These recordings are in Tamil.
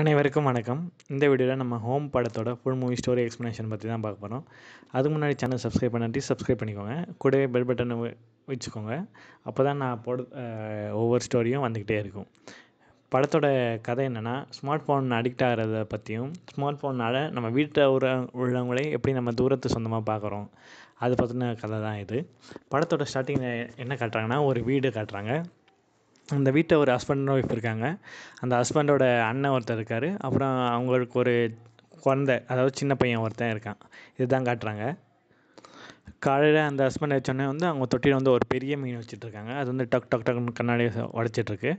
அனைவருக்கும் வணக்கம் இந்த வீடியோவில் நம்ம ஹோம் படத்தோட ஃபுல் மூவி ஸ்டோரி எக்ஸ்ப்ளனேஷன் பற்றி தான் பார்க்க போகிறோம் அதுக்கு முன்னாடி சேனல் சப்ஸ்கிரைப் பண்ணிட்டு சப்ஸ்கிரைப் பண்ணிக்கோங்க கூடவே பெல் பட்டன் வச்சுக்கோங்க அப்போ தான் நான் போட ஒவ்வொரு ஸ்டோரியும் வந்துக்கிட்டே இருக்கும் படத்தோட கதை என்னென்னா ஸ்மார்ட் ஃபோன் அடிக்ட் ஆகிறத பற்றியும் ஸ்மார்ட் ஃபோனால் நம்ம வீட்டில் உள்ள உள்ளவங்களே எப்படி நம்ம தூரத்து சொந்தமாக பார்க்குறோம் அது பற்றின கதை தான் இது படத்தோட ஸ்டார்டிங்கில் என்ன காட்டுறாங்கன்னா ஒரு வீடு காட்டுறாங்க அந்த வீட்டை ஒரு ஹஸ்பண்ட் ஒய்ஃப் இருக்காங்க அந்த ஹஸ்பண்டோட அண்ணன் ஒருத்தர் இருக்கார் அப்புறம் அவங்களுக்கு ஒரு குழந்த அதாவது சின்ன பையன் ஒருத்தன் இருக்கான் இதுதான் காட்டுறாங்க காலையில் அந்த ஹஸ்பண்ட் வச்சோடனே வந்து அவங்க தொட்டியில் வந்து ஒரு பெரிய மீன் வச்சுட்ருக்காங்க அது வந்து டக் டக் டக்னு கண்ணாடி உடச்சிட்ருக்கு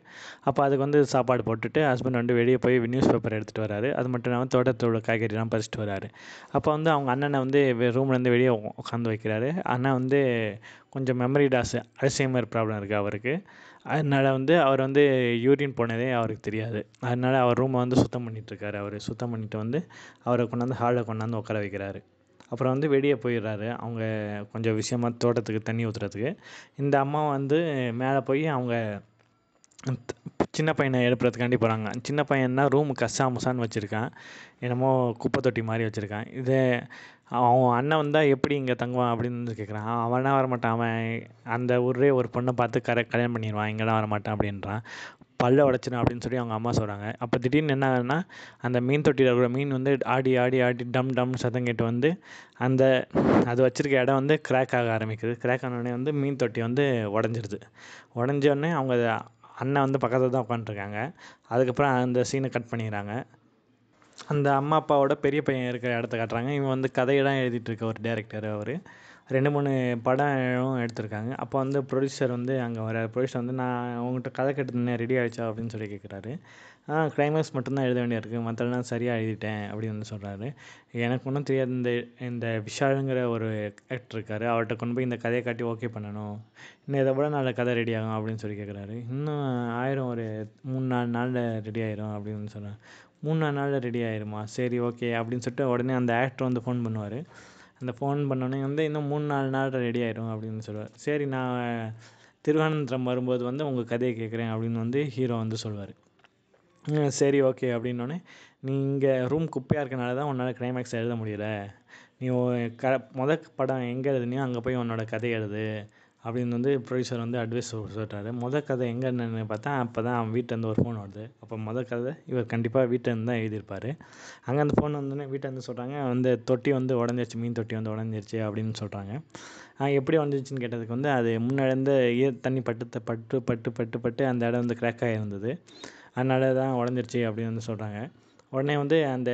அப்போ அதுக்கு வந்து சாப்பாடு போட்டுட்டு ஹஸ்பண்ட் வந்து வெளியே போய் நியூஸ் பேப்பர் எடுத்துகிட்டு வராரு அது மட்டும் இல்லாமல் தோட்டத்தோட காய்கறிலாம் பறிச்சிட்டு வராரு அப்போ வந்து அவங்க அண்ணனை வந்து ரூம்லேருந்து வெளியே உட்காந்து வைக்கிறாரு அண்ணன் வந்து கொஞ்சம் மெமரி டாஸ் அல்சைமர் ப்ராப்ளம் இருக்குது அவருக்கு அதனால் வந்து அவர் வந்து யூரின் போனதே அவருக்கு தெரியாது அதனால் அவர் ரூமை வந்து சுத்தம் பண்ணிகிட்ருக்காரு அவர் சுத்தம் பண்ணிவிட்டு வந்து அவரை கொண்டாந்து ஹாலில் கொண்டாந்து உட்கார வைக்கிறாரு அப்புறம் வந்து வெளியே போயிடுறாரு அவங்க கொஞ்சம் விஷயமா தோட்டத்துக்கு தண்ணி ஊற்றுறதுக்கு இந்த அம்மா வந்து மேலே போய் அவங்க சின்ன பையனை எழுப்புறதுக்காண்டி போகிறாங்க சின்ன பையன்னா ரூம் கசா முசான்னு வச்சுருக்கான் என்னமோ குப்பை தொட்டி மாதிரி வச்சுருக்கான் இதே அவன் அண்ணன் வந்தால் எப்படி இங்கே தங்குவான் அப்படின்னு கேட்குறான் அவனா வரமாட்டான் அவன் அந்த ஊரே ஒரு பொண்ணை பார்த்து கரெக்ட் கல்யாணம் பண்ணிடுவான் இங்கெல்லாம் வரமாட்டான் அப்படின்றான் பல்ல உடச்சிடும் அப்படின்னு சொல்லி அவங்க அம்மா சொல்கிறாங்க அப்போ திடீர்னு என்ன ஆகுதுன்னா அந்த மீன் தொட்டியில் இருக்கிற மீன் வந்து ஆடி ஆடி ஆடி டம் டம் சத்தம் கேட்டு வந்து அந்த அது வச்சிருக்க இடம் வந்து கிராக் ஆக ஆரம்பிக்குது கிராக் ஆனோடனே வந்து மீன் தொட்டி வந்து உடஞ்சிருது உடஞ்சோடனே அவங்க அண்ணன் வந்து பக்கத்தில் தான் உட்காந்துருக்காங்க அதுக்கப்புறம் அந்த சீனை கட் பண்ணிடுறாங்க அந்த அம்மா அப்பாவோட பெரிய பையன் இருக்கிற இடத்த காட்டுறாங்க இவன் வந்து கதையெல்லாம் இருக்க ஒரு டேரக்டர் அவர் ரெண்டு மூணு படம் எடுத்திருக்காங்க அப்போ வந்து ப்ரொடியூசர் வந்து அங்கே வர ப்ரொடியூசர் வந்து நான் உங்கள்கிட்ட கதை கேட்டிருந்தேன் ரெடி ஆகிடுச்சா அப்படின்னு சொல்லி கேட்குறாரு ஆ கிளைமேக்ஸ் மட்டும்தான் எழுத வேண்டியிருக்கு இருக்குது மற்றெல்லாம் சரியாக எழுதிட்டேன் அப்படின்னு வந்து சொல்கிறாரு எனக்கு ஒன்றும் தெரியாது இந்த இந்த விஷாலுங்கிற ஒரு ஆக்டர் இருக்கார் அவர்கிட்ட கொண்டு போய் இந்த கதையை காட்டி ஓகே பண்ணணும் இன்னும் இதை விட நாலு கதை ரெடி ஆகும் அப்படின்னு சொல்லி கேட்குறாரு இன்னும் ஆயிரம் ஒரு மூணு நாலு நாளில் ரெடி ஆயிரும் அப்படின்னு சொல்கிறேன் மூணு நாலு நாளில் ரெடி ஆகிருமா சரி ஓகே அப்படின்னு சொல்லிட்டு உடனே அந்த ஆக்டர் வந்து ஃபோன் பண்ணுவார் அந்த ஃபோன் பண்ணோடனே வந்து இன்னும் மூணு நாலு நாளில் ரெடி ஆயிரும் அப்படின்னு சொல்லுவார் சரி நான் திருவனந்தபுரம் வரும்போது வந்து உங்கள் கதையை கேட்குறேன் அப்படின்னு வந்து ஹீரோ வந்து சொல்லுவார் சரி ஓகே அப்படின்னோடனே நீ இங்கே ரூம் குப்பையாக இருக்கனால தான் உன்னால் கிளைமேக்ஸ் எழுத முடியல நீ க மொதல் படம் எங்கே எழுதுனியோ அங்கே போய் உன்னோட கதை எழுது அப்படின்னு வந்து ப்ரொடியூசர் வந்து அட்வைஸ் சொல்கிறார் மொத கதை எங்கே என்னென்னு பார்த்தா அப்போ தான் அவன் வீட்டிலேருந்து ஒரு ஃபோன் வருது அப்போ மொதல் கதை இவர் கண்டிப்பாக வீட்டிலேருந்து தான் எழுதியிருப்பார் அங்கே அந்த ஃபோன் வந்தோடனே வீட்டிலேருந்து சொல்கிறாங்க வந்து தொட்டி வந்து உடஞ்சிருச்சு மீன் தொட்டி வந்து உடஞ்சிருச்சு அப்படின்னு சொல்கிறாங்க எப்படி உடஞ்சிருச்சின்னு கேட்டதுக்கு வந்து அது முன்னாடி இருந்த தண்ணி பட்டு பட்டு பட்டு பட்டு பட்டு அந்த இடம் வந்து கிராக்காக இருந்தது அதனால தான் உடஞ்சிருச்சு அப்படின்னு வந்து சொல்கிறாங்க உடனே வந்து அந்த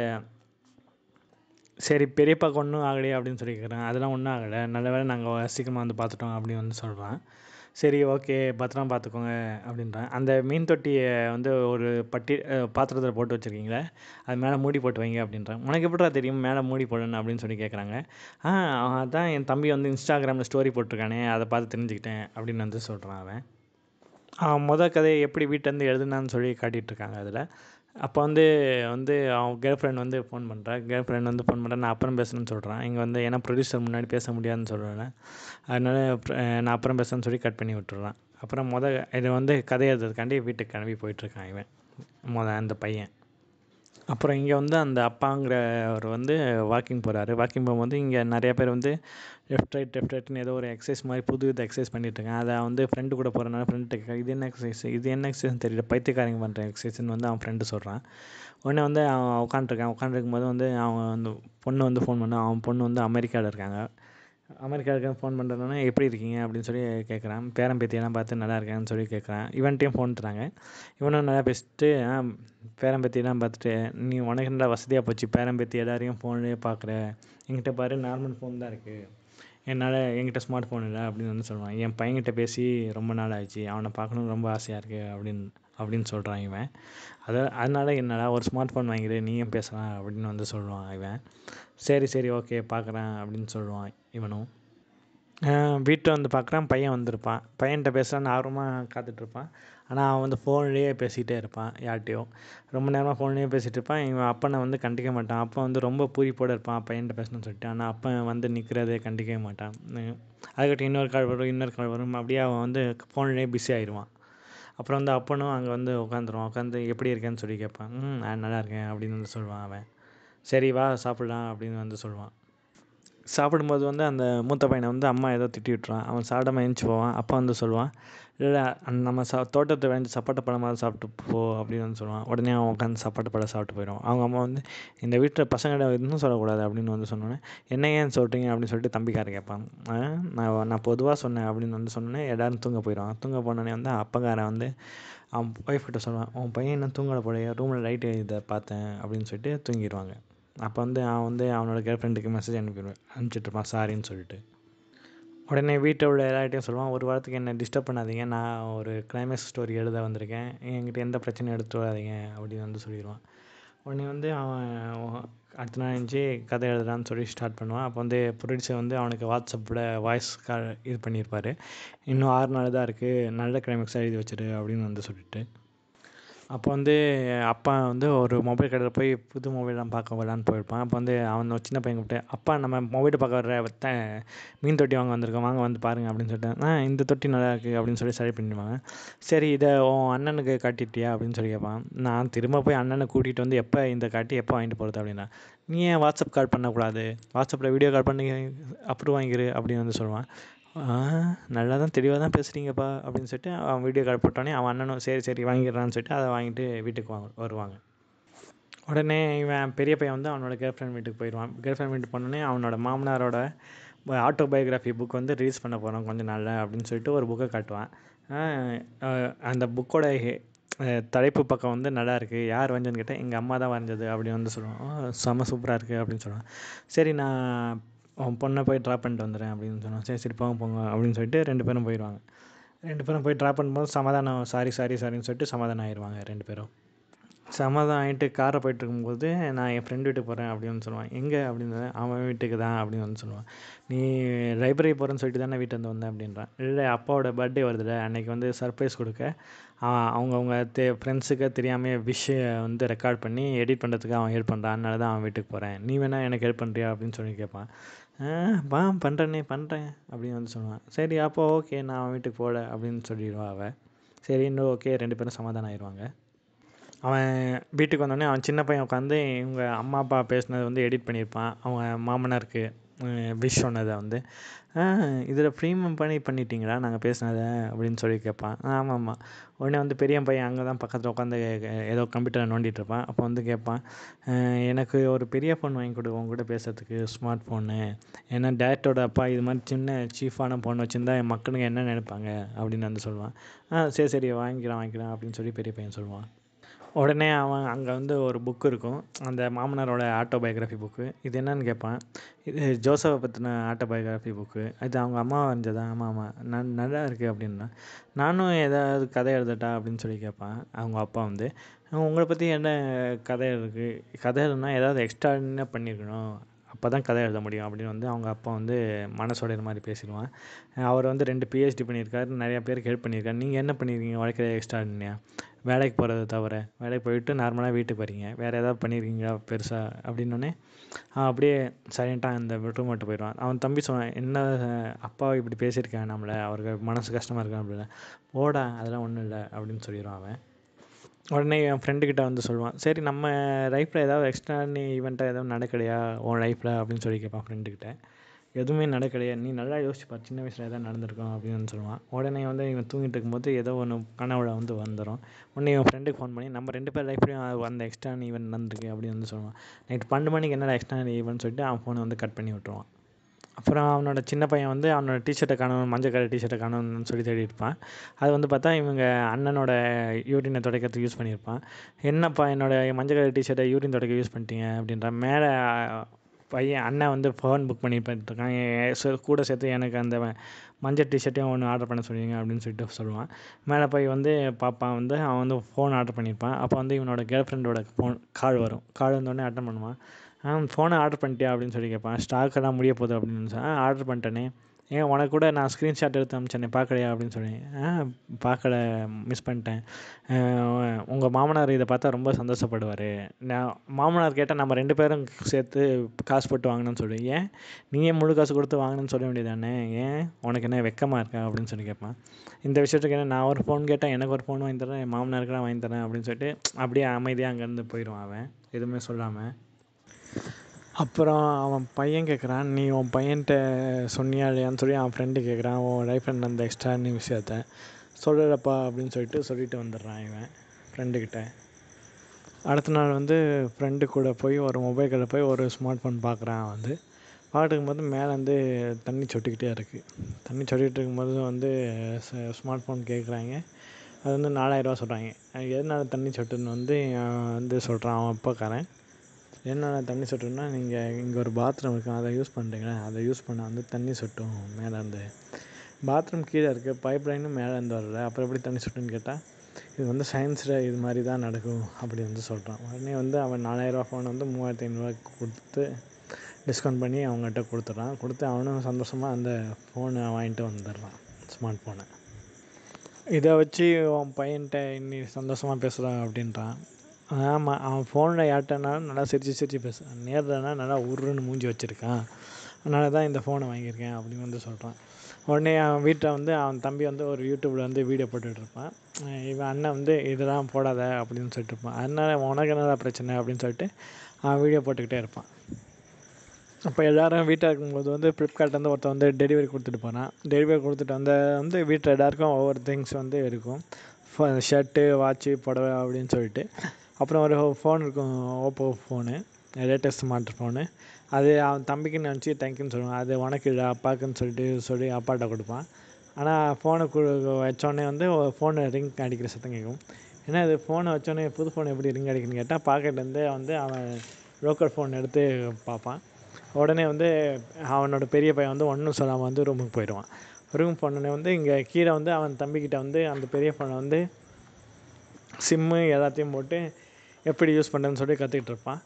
சரி பெரியப்பா ஒன்றும் ஆகலையே அப்படின்னு சொல்லி கேட்குறேன் அதெல்லாம் ஒன்றும் ஆகலை நல்ல வேலை நாங்கள் சீக்கிரமாக வந்து பார்த்துட்டோம் அப்படின்னு வந்து சொல்கிறான் சரி ஓகே பத்திரமா பார்த்துக்கோங்க அப்படின்றேன் அந்த மீன் தொட்டியை வந்து ஒரு பட்டி பாத்திரத்தில் போட்டு வச்சுருக்கீங்களே அது மேலே மூடி போட்டு வைங்க அப்படின்றேன் உனக்கு எப்படா தெரியும் மேலே மூடி போடணும் அப்படின்னு சொல்லி கேட்குறாங்க ஆ அதான் என் தம்பி வந்து இன்ஸ்டாகிராமில் ஸ்டோரி போட்டிருக்கானே அதை பார்த்து தெரிஞ்சுக்கிட்டேன் அப்படின்னு வந்து சொல்கிறான் அவன் மொதல் கதையை எப்படி வீட்டிலேருந்து எழுதுனான்னு சொல்லி காட்டிகிட்ருக்காங்க அதில் அப்போ வந்து வந்து அவன் கேர்ள் ஃப்ரெண்ட் வந்து ஃபோன் பண்ணுறேன் கேர்ள் ஃப்ரெண்ட் வந்து ஃபோன் பண்ணுறேன் நான் அப்புறம் பேசுகிறேன்னு சொல்கிறான் இங்கே வந்து ஏன்னா ப்ரொடியூசர் முன்னாடி பேச முடியாதுன்னு சொல்கிறேன் அதனால் நான் அப்புறம் பேசுகிறேன்னு சொல்லி கட் பண்ணி விட்டுறான் அப்புறம் மொதல் இது வந்து கதையை எழுதுறதுக்காண்டி வீட்டுக்கு கிளம்பி போயிட்டுருக்கான் இவன் மொதல் அந்த பையன் அப்புறம் இங்கே வந்து அந்த அப்பாங்கிறவர் வந்து வாக்கிங் போகிறாரு வாக்கிங் போகும்போது இங்கே நிறைய பேர் வந்து லெஃப்ட் ரைட் லெஃப்ட் ரைட்னு ஏதோ ஒரு எக்ஸசைஸ் மாதிரி புது வித எக்ஸசைஸ் பண்ணிட்டுருக்கேன் அதை வந்து ஃப்ரெண்டு கூட போகிறனால ஃப்ரெண்டு கேட்க இது என்ன எக்ஸசைஸ் இது என்ன எக்ஸசைஸ்னு தெரியல பைத்தியக்காரங்க பண்ணுற எக்ஸசைஸ்னு வந்து அவன் ஃப்ரெண்டு சொல்கிறான் உடனே வந்து அவன் உட்காந்துருக்கான் உட்காந்துருக்கும் போது வந்து அவன் அந்த பொண்ணு வந்து ஃபோன் பண்ணான் அவன் பொண்ணு வந்து அமெரிக்காவில் இருக்காங்க அமெரிக்காவுக்கு ஃபோன் பண்ணுறதுனா எப்படி இருக்கீங்க அப்படின்னு சொல்லி கேட்குறான் பேரம் பேத்தியெல்லாம் பார்த்து நல்லா இருக்கான்னு சொல்லி கேட்குறான் இவன்கிட்டையும் ஃபோன் தராங்க இவனும் நல்லா பேசிட்டு பேரம் பேத்தியெல்லாம் பார்த்துட்டு நீ உனக்கு நல்லா வசதியாக போச்சு பேரன் பேத்தி எல்லாரையும் ஃபோன்லேயே பார்க்குற என்கிட்ட பாரு நார்மல் ஃபோன் தான் இருக்குது என்னால் என்கிட்ட ஸ்மார்ட் ஃபோன் இல்லை அப்படின்னு வந்து சொல்லுவான் என் பையன்கிட்ட பேசி ரொம்ப நாள் ஆயிடுச்சு அவனை பார்க்கணுன்னு ரொம்ப ஆசையாக இருக்குது அப்படின்னு அப்படின்னு சொல்கிறான் இவன் அதை அதனால் என்னடா ஒரு ஸ்மார்ட் ஃபோன் வாங்கிடு நீயும் பேசலாம் அப்படின்னு வந்து சொல்லுவான் இவன் சரி சரி ஓகே பார்க்குறேன் அப்படின்னு சொல்லுவான் இவனும் வீட்டை வந்து பார்க்குறான் பையன் வந்திருப்பான் பையன்கிட்ட பேசுகிறான்னு ஆர்வமாக காத்துட்ருப்பான் ஆனால் அவன் வந்து ஃபோன்லேயே பேசிகிட்டே இருப்பான் யார்கிட்டையோ ரொம்ப நேரமாக ஃபோன்லேயே பேசிகிட்டு இருப்பான் இவன் அப்பனை வந்து கண்டிக்க மாட்டான் அப்போ வந்து ரொம்ப பூரிப்போடு இருப்பான் பையன்கிட்ட பேசணும்னு சொல்லிட்டு ஆனால் அப்போ வந்து நிற்கிறதே கண்டிக்கவே மாட்டான் அதுக்கிட்ட இன்னொரு கால் வரும் இன்னொரு கால் வரும் அப்படியே அவன் வந்து ஃபோன்லேயே பிஸி ஆயிடுவான் அப்புறம் வந்து அப்பனும் அங்கே வந்து உட்காந்துருவான் உட்காந்து எப்படி இருக்கேன்னு சொல்லி கேட்பான் ம் நான் நல்லா இருக்கேன் அப்படின்னு வந்து சொல்லுவான் அவன் சரி வா சாப்பிட்லாம் அப்படின்னு வந்து சொல்லுவான் சாப்பிடும்போது வந்து அந்த மூத்த பையனை வந்து அம்மா ஏதோ திட்டி விட்டுருவான் அவன் சாப்பிடாம ஏந்திச்சி போவான் அப்போ வந்து சொல்லுவான் இல்லைடா நம்ம சா தோட்டத்தை விளைஞ்ச சப்போட்டா பழமாவது சாப்பிட்டு போ அப்படின்னு வந்து சொல்லுவான் உடனே அவன் உட்காந்து சப்போட்டா படம் சாப்பிட்டு போயிடுவான் அவங்க அம்மா வந்து இந்த வீட்டில் பசங்கள்ட இன்னும் சொல்லக்கூடாது அப்படின்னு வந்து சொன்னோன்னே என்ன ஏன் சொல்கிறீங்க அப்படின்னு சொல்லிட்டு தம்பிக்கார கேட்பான் நான் நான் பொதுவாக சொன்னேன் அப்படின்னு வந்து சொன்னோன்னே எல்லாரும் தூங்க போயிடுவான் தூங்க போனோடனே வந்து அப்பங்காரன் வந்து அவன் ஒய்ஃப்கிட்ட சொல்லுவான் உன் பையன் என்ன தூங்கலை போலையே ரூமில் லைட் இதை பார்த்தேன் அப்படின்னு சொல்லிட்டு தூங்கிடுவாங்க அப்போ வந்து அவன் வந்து அவனோட கேர்ள் ஃப்ரெண்டுக்கு மெசேஜ் அனுப்பிடுவேன் அனுப்பிச்சிட்ருப்பான் சாரின்னு சொல்லிட்டு உடனே வீட்டை உள்ள எல்லார்ட்டையும் சொல்லுவான் ஒரு வாரத்துக்கு என்னை டிஸ்டர்ப் பண்ணாதீங்க நான் ஒரு கிளைமேக்ஸ் ஸ்டோரி எழுத வந்திருக்கேன் என்கிட்ட எந்த பிரச்சனையும் எடுத்து வராதிங்க அப்படின்னு வந்து சொல்லிடுவான் உடனே வந்து அவன் அடுத்த நாள் அஞ்சு கதை எழுதுறான்னு சொல்லி ஸ்டார்ட் பண்ணுவான் அப்போ வந்து ப்ரொடியூசர் வந்து அவனுக்கு வாட்ஸ்அப்பில் வாய்ஸ் கால் இது பண்ணியிருப்பார் இன்னும் ஆறு நாள் தான் இருக்குது நல்ல கிளைமேக்ஸாக எழுதி வச்சிரு அப்படின்னு வந்து சொல்லிட்டு அப்போ வந்து அப்பா வந்து ஒரு மொபைல் கடையில் போய் புது மொபைல்லாம் பார்க்க விளாட்னு போயிருப்பான் அப்போ வந்து ஒரு சின்ன பையன் கூப்பிட்டு அப்பா நம்ம மொபைல் பார்க்க வர ஒருத்தன் மீன் தொட்டி வாங்க வந்திருக்கோம் வாங்க வந்து பாருங்கள் அப்படின்னு சொல்லிட்டு ஆ இந்த தொட்டி நல்லா இருக்குது அப்படின்னு சொல்லி சரி பண்ணிடுவாங்க சரி இதை உன் அண்ணனுக்கு காட்டிட்டியா அப்படின்னு சொல்லி கேட்பான் நான் திரும்ப போய் அண்ணனை கூட்டிகிட்டு வந்து எப்போ இந்த காட்டி எப்போ வாங்கிட்டு போகிறது அப்படின்னா நீ ஏன் வாட்ஸ்அப் கால் பண்ணக்கூடாது வாட்ஸ்அப்பில் வீடியோ கால் பண்ணி அப்ரூவ் வாங்கிரு அப்படின்னு வந்து சொல்லுவான் நல்லா தான் தெளிவாக தான் பேசுகிறீங்கப்பா அப்படின்னு சொல்லிட்டு அவன் வீடியோ கால் போட்டோடனே அவன் அண்ணனும் சரி சரி வாங்கிடுறான்னு சொல்லிட்டு அதை வாங்கிட்டு வீட்டுக்கு வாங்க வருவாங்க உடனே இவன் பெரிய பையன் வந்து அவனோட கேர்ள் ஃப்ரெண்ட் வீட்டுக்கு போயிடுவான் கேர்ள் ஃப்ரெண்ட் வீட்டுக்கு போனோடனே அவனோட மாமனாரோட ஆட்டோபயோகிராஃபி புக் வந்து ரிலீஸ் பண்ண போகிறான் கொஞ்சம் நாளில் அப்படின்னு சொல்லிட்டு ஒரு புக்கை காட்டுவான் அந்த புக்கோட தலைப்பு பக்கம் வந்து நல்லா இருக்குது யார் வரைஞ்சதுன்னு கேட்டால் எங்கள் அம்மா தான் வரைஞ்சது அப்படின்னு வந்து சொல்லுவோம் செம்ம சூப்பராக இருக்குது அப்படின்னு சொல்லுவான் சரி நான் உன் பொண்ணை போய் ட்ராப் பண்ணிட்டு வந்துடுறேன் அப்படின்னு சொன்னான் சரி சரி போங்க போங்க அப்படின்னு சொல்லிட்டு ரெண்டு பேரும் போயிடுவாங்க ரெண்டு பேரும் போய் ட்ராப் பண்ணும்போது சமாதானம் சாரி சாரி சாரின்னு சொல்லிட்டு சமாதானம் ஆயிடுவாங்க ரெண்டு பேரும் சமாதானம் ஆகிட்டு காரை போயிட்டு இருக்கும்போது நான் என் ஃப்ரெண்டு வீட்டுக்கு போகிறேன் அப்படின்னு சொல்லுவான் எங்கே அப்படின்னு அவன் வீட்டுக்கு தான் அப்படின்னு வந்து சொல்லுவான் நீ லைப்ரரி போகிறேன்னு சொல்லிட்டு தானே வீட்டு வந்து வந்தேன் அப்படின்றான் இல்லை அப்பாவோட பர்த்டே வருதுல்ல அன்றைக்கி வந்து சர்ப்ரைஸ் கொடுக்க அவங்கவுங்க தே ஃப்ரெண்ட்ஸுக்கு தெரியாமல் விஷ் வந்து ரெக்கார்ட் பண்ணி எடிட் பண்ணுறதுக்கு அவன் ஹெல்ப் பண்ணுறான் அதனால தான் அவன் வீட்டுக்கு போகிறேன் நீ வேணால் எனக்கு ஹெல்ப் பண்ணுறியா அப்படின்னு சொல்லி கேட்பான் ஆ பண்ணுறேண்ணே பண்ணுறேன் அப்படின்னு வந்து சொல்லுவான் சரி அப்போ ஓகே நான் அவன் வீட்டுக்கு போகல அப்படின்னு சொல்லிடுவா அவள் சரின்னு ஓகே ரெண்டு பேரும் சமாதானம் ஆயிடுவாங்க அவன் வீட்டுக்கு வந்தோடனே அவன் சின்ன பையன் உட்காந்து இவங்க அம்மா அப்பா பேசினது வந்து எடிட் பண்ணியிருப்பான் அவன் மாமனாருக்கு விஷ் சொன்னதை வந்து இதில் ப்ரீமியம் பண்ணி பண்ணிட்டீங்களா நாங்கள் பேசினதை அப்படின்னு சொல்லி கேட்பான் ஆமாம் ஆமாம் உடனே வந்து பெரிய பையன் அங்கே தான் பக்கத்தில் உட்காந்து ஏதோ கம்ப்யூட்டரை நோண்டிகிட்டு இருப்பான் அப்போ வந்து கேட்பான் எனக்கு ஒரு பெரிய ஃபோன் வாங்கி கொடு உங்ககிட்ட கூட ஸ்மார்ட் ஃபோனு ஏன்னா டேரக்டோட அப்பா இது மாதிரி சின்ன சீஃபான ஃபோன் வச்சுருந்தா என் மக்களுங்க என்ன நினைப்பாங்க அப்படின்னு வந்து சொல்லுவான் ஆ சரி சரி வாங்கிக்கலாம் வாங்கிக்கலாம் அப்படின்னு சொல்லி பெரிய பையன் சொல்லுவான் உடனே அவன் அங்கே வந்து ஒரு புக் இருக்கும் அந்த மாமனாரோட ஆட்டோபயோகிராஃபி புக்கு இது என்னன்னு கேட்பான் இது ஜோசஃபை பற்றின ஆட்டோபயோகிராஃபி புக்கு இது அவங்க அம்மா வரைஞ்சதா ஆமாம் ஆமாம் நான் நல்லா இருக்குது அப்படின்னா நானும் ஏதாவது கதை எழுதட்டா அப்படின்னு சொல்லி கேட்பான் அவங்க அப்பா வந்து உங்களை பற்றி என்ன கதை இருக்குது கதை எழுதுனா ஏதாவது என்ன பண்ணியிருக்கணும் அப்போ தான் கதை எழுத முடியும் அப்படின்னு வந்து அவங்க அப்பா வந்து மனசோடைய மாதிரி பேசிடுவான் அவர் வந்து ரெண்டு பிஹெச்டி பண்ணியிருக்காரு நிறையா பேருக்கு ஹெல்ப் பண்ணியிருக்காரு நீங்கள் என்ன பண்ணியிருக்கீங்க உழைக்கிற எக்ஸ்ட்ராடினியாக வேலைக்கு போகிறத தவிர வேலைக்கு போய்ட்டு நார்மலாக வீட்டுக்கு வரீங்க வேறு ஏதாவது பண்ணியிருக்கீங்களா பெருசாக அப்படின்னோடனே அவன் அப்படியே சைலண்ட்டாக அந்த ரூம் மட்டும் போயிடுவான் அவன் தம்பி சொன்னான் என்ன அப்பா இப்படி பேசியிருக்கான் நம்மளை அவருக்கு மனசு கஷ்டமாக இருக்கான் அப்படின்னா போடா அதெல்லாம் ஒன்றும் இல்லை அப்படின்னு சொல்லிடுவான் அவன் உடனே என் ஃப்ரெண்டுக்கிட்ட வந்து சொல்லுவான் சரி நம்ம லைஃப்பில் ஏதாவது எக்ஸ்ட்ரானி ஈவெண்ட்டாக எதாவது நடக்கலையா உன் லைஃப்பில் அப்படின்னு சொல்லி கேட்பான் ஃப்ரெண்டுக்கிட்ட எதுவுமே நடக்கலையே நீ நல்லா யோசிச்சு பார்த்து சின்ன வயசில் எதாவது நடந்திருக்கும் அப்படின்னு சொல்லுவான் உடனே வந்து இவன் தூங்கிட்டு இருக்கும்போது ஏதோ ஒன்று கனவுல வந்து வந்துடும் உடனே இவன் ஃப்ரெண்டுக்கு ஃபோன் பண்ணி நம்ம ரெண்டு பேர் லைஃப்லேயும் அந்த எக்ஸ்ட்ரா ஈவென்ட் நடந்திருக்கு அப்படின்னு வந்து சொல்லுவான் நைட் பன்னெண்டு மணிக்கு என்னடா எக்ஸ்ட்ரா ஈவெண்ட்னு சொல்லிட்டு அவன் ஃபோனை வந்து கட் பண்ணி விட்டுருவான் அப்புறம் அவனோட சின்ன பையன் வந்து அவனோட டிஷர்ட்டை காணும் மஞ்சள் கலர் டிஷர்ட்டை காணும்னு சொல்லி தேடி இருப்பான் அது வந்து பார்த்தா இவங்க அண்ணனோட யூரினை துடைக்கிறதுக்கு யூஸ் பண்ணியிருப்பான் என்னப்பா என்னோட மஞ்சள் கலர் டிஷர்ட்டை யூரின் துடைக்க யூஸ் பண்ணிட்டீங்க அப்படின்ற மேலே பையன் அண்ணன் வந்து ஃபோன் புக் பண்ணி பார்த்துருக்கான் என் கூட சேர்த்து எனக்கு அந்த மஞ்சள் டிஷர்ட்டையும் ஒன்று ஆர்டர் பண்ண சொல்லிங்க அப்படின்னு சொல்லிட்டு சொல்லுவான் மேலே போய் வந்து பாப்பா வந்து அவன் வந்து ஃபோன் ஆர்டர் பண்ணியிருப்பான் அப்போ வந்து இவனோட கேர்ள் ஃப்ரெண்டோட ஃபோன் கால் வரும் கால் வந்தோடனே அட்டன் பண்ணுவான் ஃபோனை ஆர்டர் பண்ணிட்டியா அப்படின்னு சொல்லி கேட்பான் ஸ்டாக்கெல்லாம் முடிய போகுது அப்படின்னு சொன்னால் ஆர்டர் பண்ணிட்டேனே ஏன் உனக்கு கூட நான் ஸ்க்ரீன்ஷாட் எடுத்து அனுப்பிச்சேனே பார்க்கலையா அப்படின்னு சொன்னேன் ஆ பார்க்கல மிஸ் பண்ணிட்டேன் உங்கள் மாமனார் இதை பார்த்தா ரொம்ப சந்தோஷப்படுவார் நான் மாமனார் கேட்டால் நம்ம ரெண்டு பேரும் சேர்த்து காசு போட்டு வாங்கினேன்னு சொல்லி ஏன் நீ ஏன் முழு காசு கொடுத்து வாங்கினேன்னு சொல்ல வேண்டியதானே ஏன் உனக்கு என்ன வெக்கமாக இருக்கா அப்படின்னு சொல்லி கேட்பான் இந்த விஷயத்துக்கு என்ன நான் ஒரு ஃபோன் கேட்டால் எனக்கு ஒரு ஃபோன் வாங்கி தரேன் என் மாமனாருக்கு வாங்கி தரேன் அப்படின்னு சொல்லிட்டு அப்படியே அமைதியாக அங்கேருந்து போயிடுவான் அவன் எதுவுமே சொல்லாமல் அப்புறம் அவன் பையன் கேட்குறான் நீ உன் பையன்கிட்ட சொன்னியா இல்லையான்னு சொல்லி அவன் ஃப்ரெண்டு கேட்குறான் உன் லைஃப்பில் அந்த எக்ஸ்ட்ரா விஷயத்த சொல்லலப்பா அப்படின்னு சொல்லிட்டு சொல்லிட்டு வந்துடுறான் இவன் ஃப்ரெண்டுக்கிட்ட அடுத்த நாள் வந்து ஃப்ரெண்டு கூட போய் ஒரு மொபைல் கடை போய் ஒரு ஸ்மார்ட் ஃபோன் பார்க்குறான் வந்து பார்த்துருக்கும் போது மேலே வந்து தண்ணி சொட்டிக்கிட்டே இருக்குது தண்ணி சொட்டிகிட்டு இருக்கும்போது வந்து ஸ்மார்ட் ஃபோன் கேட்குறாங்க அது வந்து நாலாயிரரூவா சொல்கிறாங்க எதனால் தண்ணி சொட்டுன்னு வந்து வந்து சொல்கிறான் அவன் அப்போக்காரன் என்னென்ன தண்ணி சொட்டுனா நீங்கள் இங்கே ஒரு பாத்ரூம் இருக்கும் அதை யூஸ் பண்ணுறீங்களே அதை யூஸ் பண்ணால் வந்து தண்ணி சொட்டும் இருந்து பாத்ரூம் கீழே இருக்குது பைப் லைனும் இருந்து வரல அப்புறம் எப்படி தண்ணி சொட்டுன்னு கேட்டால் இது வந்து சயின்ஸில் இது மாதிரி தான் நடக்கும் அப்படி வந்து சொல்கிறான் உடனே வந்து அவன் நாலாயிரரூவா ஃபோன் வந்து மூவாயிரத்தி ஐநூறுரூவாய்க்கு கொடுத்து டிஸ்கவுண்ட் பண்ணி அவங்ககிட்ட கொடுத்துட்றான் கொடுத்து அவனும் சந்தோஷமாக அந்த ஃபோனை வாங்கிட்டு வந்துடுறான் ஸ்மார்ட் ஃபோனை இதை வச்சு உன் பையன்கிட்ட இன்னி சந்தோஷமாக பேசுகிறான் அப்படின்றான் ஆமாம் அவன் ஃபோனில் யார்கிட்டனாலும் நல்லா சிரித்து சிரித்து பேசுகிறான் என்ன நல்லா உருன்னு மூஞ்சி வச்சுருக்கான் அதனால தான் இந்த ஃபோனை வாங்கியிருக்கேன் அப்படின்னு வந்து சொல்கிறான் உடனே அவன் வீட்டில் வந்து அவன் தம்பி வந்து ஒரு யூடியூப்பில் வந்து வீடியோ போட்டுட்ருப்பான் இவன் அண்ணன் வந்து இதெல்லாம் போடாத அப்படின்னு சொல்லிட்டு இருப்பான் அதனால் உனக்கு என்ன பிரச்சனை அப்படின்னு சொல்லிட்டு அவன் வீடியோ போட்டுக்கிட்டே இருப்பான் அப்போ எல்லோரும் வீட்டில் இருக்கும்போது வந்து ஃப்ளிப்கார்ட்லேருந்து ஒருத்தர் வந்து டெலிவரி கொடுத்துட்டு போகிறான் டெலிவரி கொடுத்துட்டு வந்து வந்து வீட்டில் எல்லாருக்கும் ஒவ்வொரு திங்ஸ் வந்து இருக்கும் ஷர்ட்டு வாட்ச்சு புடவை அப்படின்னு சொல்லிட்டு அப்புறம் ஒரு ஃபோன் இருக்கும் Oppo phone latest smart phone அது அவன் தம்பிக்குன்னு நினச்சி தேங்க்யூன்னு சொல்லுவான் அது உனக்கு இல்லை அப்பாவுக்குன்னு சொல்லிட்டு சொல்லி அப்பாட்ட கொடுப்பான் ஆனால் ஃபோனை கு வச்சோடனே வந்து ஃபோனு ரிங் அடிக்கிற சத்தம் கேட்கும் ஏன்னா அது ஃபோனை வச்சோடனே புது ஃபோன் எப்படி ரிங் அடிக்குன்னு கேட்டால் பாக்கெட்லேருந்து வந்து அவன் லோக்கல் ஃபோன் எடுத்து பார்ப்பான் உடனே வந்து அவனோட பெரிய பையன் வந்து ஒன்றும் சொல்லாமல் வந்து ரூமுக்கு போயிடுவான் ரூம் போனோடனே வந்து இங்கே கீழே வந்து அவன் தம்பிக்கிட்ட வந்து அந்த பெரிய ஃபோனை வந்து சிம்மு எல்லாத்தையும் போட்டு எப்படி யூஸ் பண்ணுறதுன்னு சொல்லி கற்றுக்கிட்டு இருப்பான்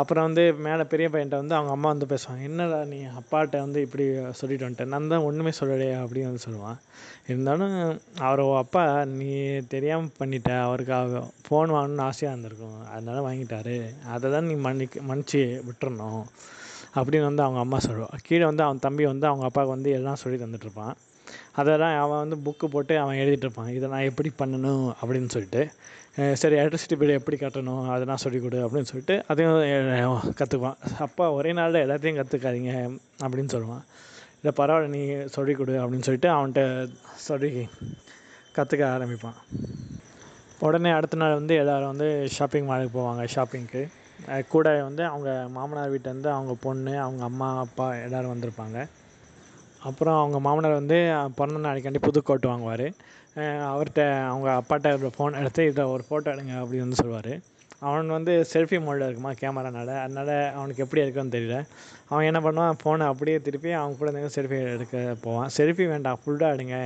அப்புறம் வந்து மேலே பெரிய பையன்கிட்ட வந்து அவங்க அம்மா வந்து பேசுவாங்க என்னடா நீ அப்பாட்ட வந்து இப்படி சொல்லிட்டு வந்துட்ட நான் தான் ஒன்றுமே சொல்லலையே அப்படின்னு வந்து சொல்லுவான் இருந்தாலும் அவர் அப்பா நீ தெரியாமல் பண்ணிட்ட அவருக்கு ஃபோன் வாங்கணும்னு ஆசையாக இருந்திருக்கும் அதனால் வாங்கிட்டாரு அதை தான் நீ மன்னிக்க மன்னிச்சு விட்டுறணும் அப்படின்னு வந்து அவங்க அம்மா சொல்லுவாள் கீழே வந்து அவன் தம்பி வந்து அவங்க அப்பாவுக்கு வந்து எல்லாம் சொல்லி தந்துட்டுருப்பான் அதெல்லாம் அவன் வந்து புக்கு போட்டு அவன் எழுதிட்டு இருப்பான் இதை நான் எப்படி பண்ணணும் அப்படின்னு சொல்லிட்டு சரி எலக்ட்ரிசிட்டி பில் எப்படி கட்டணும் அதெல்லாம் சொல்லிக் கொடு அப்படின்னு சொல்லிட்டு அதையும் கற்றுக்குவான் அப்பா ஒரே நாளில் எல்லாத்தையும் கற்றுக்காதீங்க அப்படின்னு சொல்லுவான் இல்லை பரவாயில்ல நீ சொல்லிக் கொடு அப்படின்னு சொல்லிட்டு அவன்கிட்ட சொல்லி கற்றுக்க ஆரம்பிப்பான் உடனே அடுத்த நாள் வந்து எல்லோரும் வந்து ஷாப்பிங் மாலுக்கு போவாங்க ஷாப்பிங்க்கு கூட வந்து அவங்க மாமனார் வீட்டிலேருந்து அவங்க பொண்ணு அவங்க அம்மா அப்பா எல்லோரும் வந்திருப்பாங்க அப்புறம் அவங்க மாமனார் வந்து பிறந்த நாளைக்காண்டி புது வாங்குவார் அவர்கிட்ட அவங்க அப்பாட்ட ஒரு ஃபோன் எடுத்து இதில் ஒரு ஃபோட்டோ எடுங்க அப்படின்னு வந்து சொல்லுவார் அவன் வந்து செல்ஃபி மோடில் இருக்குமா கேமரானால் அதனால் அவனுக்கு எப்படி இருக்குன்னு தெரியல அவன் என்ன பண்ணுவான் ஃபோனை அப்படியே திருப்பி அவங்க கூட இருந்து செல்ஃபி எடுக்க போவான் செல்ஃபி வேண்டாம் ஃபுல்லாக எடுங்க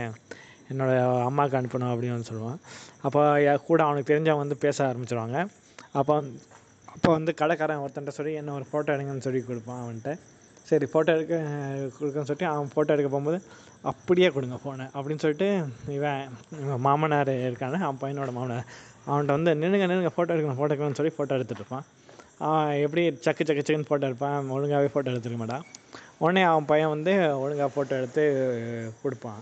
என்னோடய அம்மாவுக்கு அனுப்பணும் அப்படின்னு வந்து சொல்லுவான் அப்போ கூட அவனுக்கு தெரிஞ்சவங்க வந்து பேச ஆரம்பிச்சிருவாங்க அப்போ அப்போ வந்து கடைக்காரன் ஒருத்தன்ட்ட சொல்லி என்ன ஒரு ஃபோட்டோ எடுங்கன்னு சொல்லி கொடுப்பான் அவன்கிட்ட சரி ஃபோட்டோ எடுக்க கொடுக்குறேன்னு சொல்லிட்டு அவன் ஃபோட்டோ எடுக்க போகும்போது அப்படியே கொடுங்க ஃபோனை அப்படின்னு சொல்லிட்டு இவன் மாமனார் இருக்கான்ல அவன் பையனோட மாமனார் அவன்கிட்ட வந்து நின்றுங்க நின்றுங்க ஃபோட்டோ எடுக்கணும் ஃபோட்டோ எடுக்கணும்னு சொல்லி ஃபோட்டோ எடுத்துகிட்டு இருப்பான் அவன் எப்படி சக்கு சக்கு சக்குன்னு ஃபோட்டோ எடுப்பான் ஒழுங்காகவே ஃபோட்டோ எடுத்துருக்க மாட்டான் உடனே அவன் பையன் வந்து ஒழுங்காக ஃபோட்டோ எடுத்து கொடுப்பான்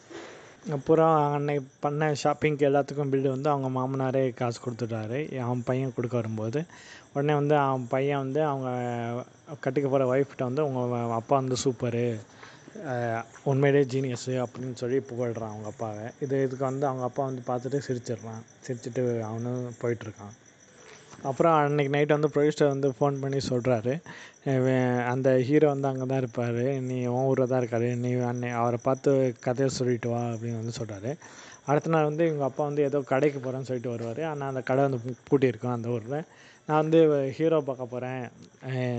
அப்புறம் அன்னைக்கு பண்ண ஷாப்பிங்க்கு எல்லாத்துக்கும் பில்டு வந்து அவங்க மாமனாரே காசு கொடுத்துட்டாரு அவன் பையன் கொடுக்க வரும்போது உடனே வந்து அவன் பையன் வந்து அவங்க கட்டிக்க போகிற ஒய்ஃப்கிட்ட வந்து உங்கள் அப்பா வந்து சூப்பரு உண்மையிலே ஜீனியஸு அப்படின்னு சொல்லி புகழ்கிறான் அவங்க அப்பாவை இது இதுக்கு வந்து அவங்க அப்பா வந்து பார்த்துட்டு சிரிச்சிடுறான் சிரிச்சுட்டு அவனும் போயிட்டுருக்கான் அப்புறம் அன்றைக்கி நைட் வந்து ப்ரொடியூசர் வந்து ஃபோன் பண்ணி சொல்கிறாரு அந்த ஹீரோ வந்து அங்கே தான் இருப்பார் நீ உன் ஊரில் தான் இருக்கார் நீ அன்னை அவரை பார்த்து கதையை சொல்லிட்டு வா அப்படின்னு வந்து சொல்கிறாரு அடுத்த நாள் வந்து எங்கள் அப்பா வந்து ஏதோ கடைக்கு போகிறேன்னு சொல்லிட்டு வருவார் ஆனால் அந்த கடை வந்து பூட்டியிருக்கோம் அந்த ஊரில் நான் வந்து ஹீரோ பார்க்க போகிறேன்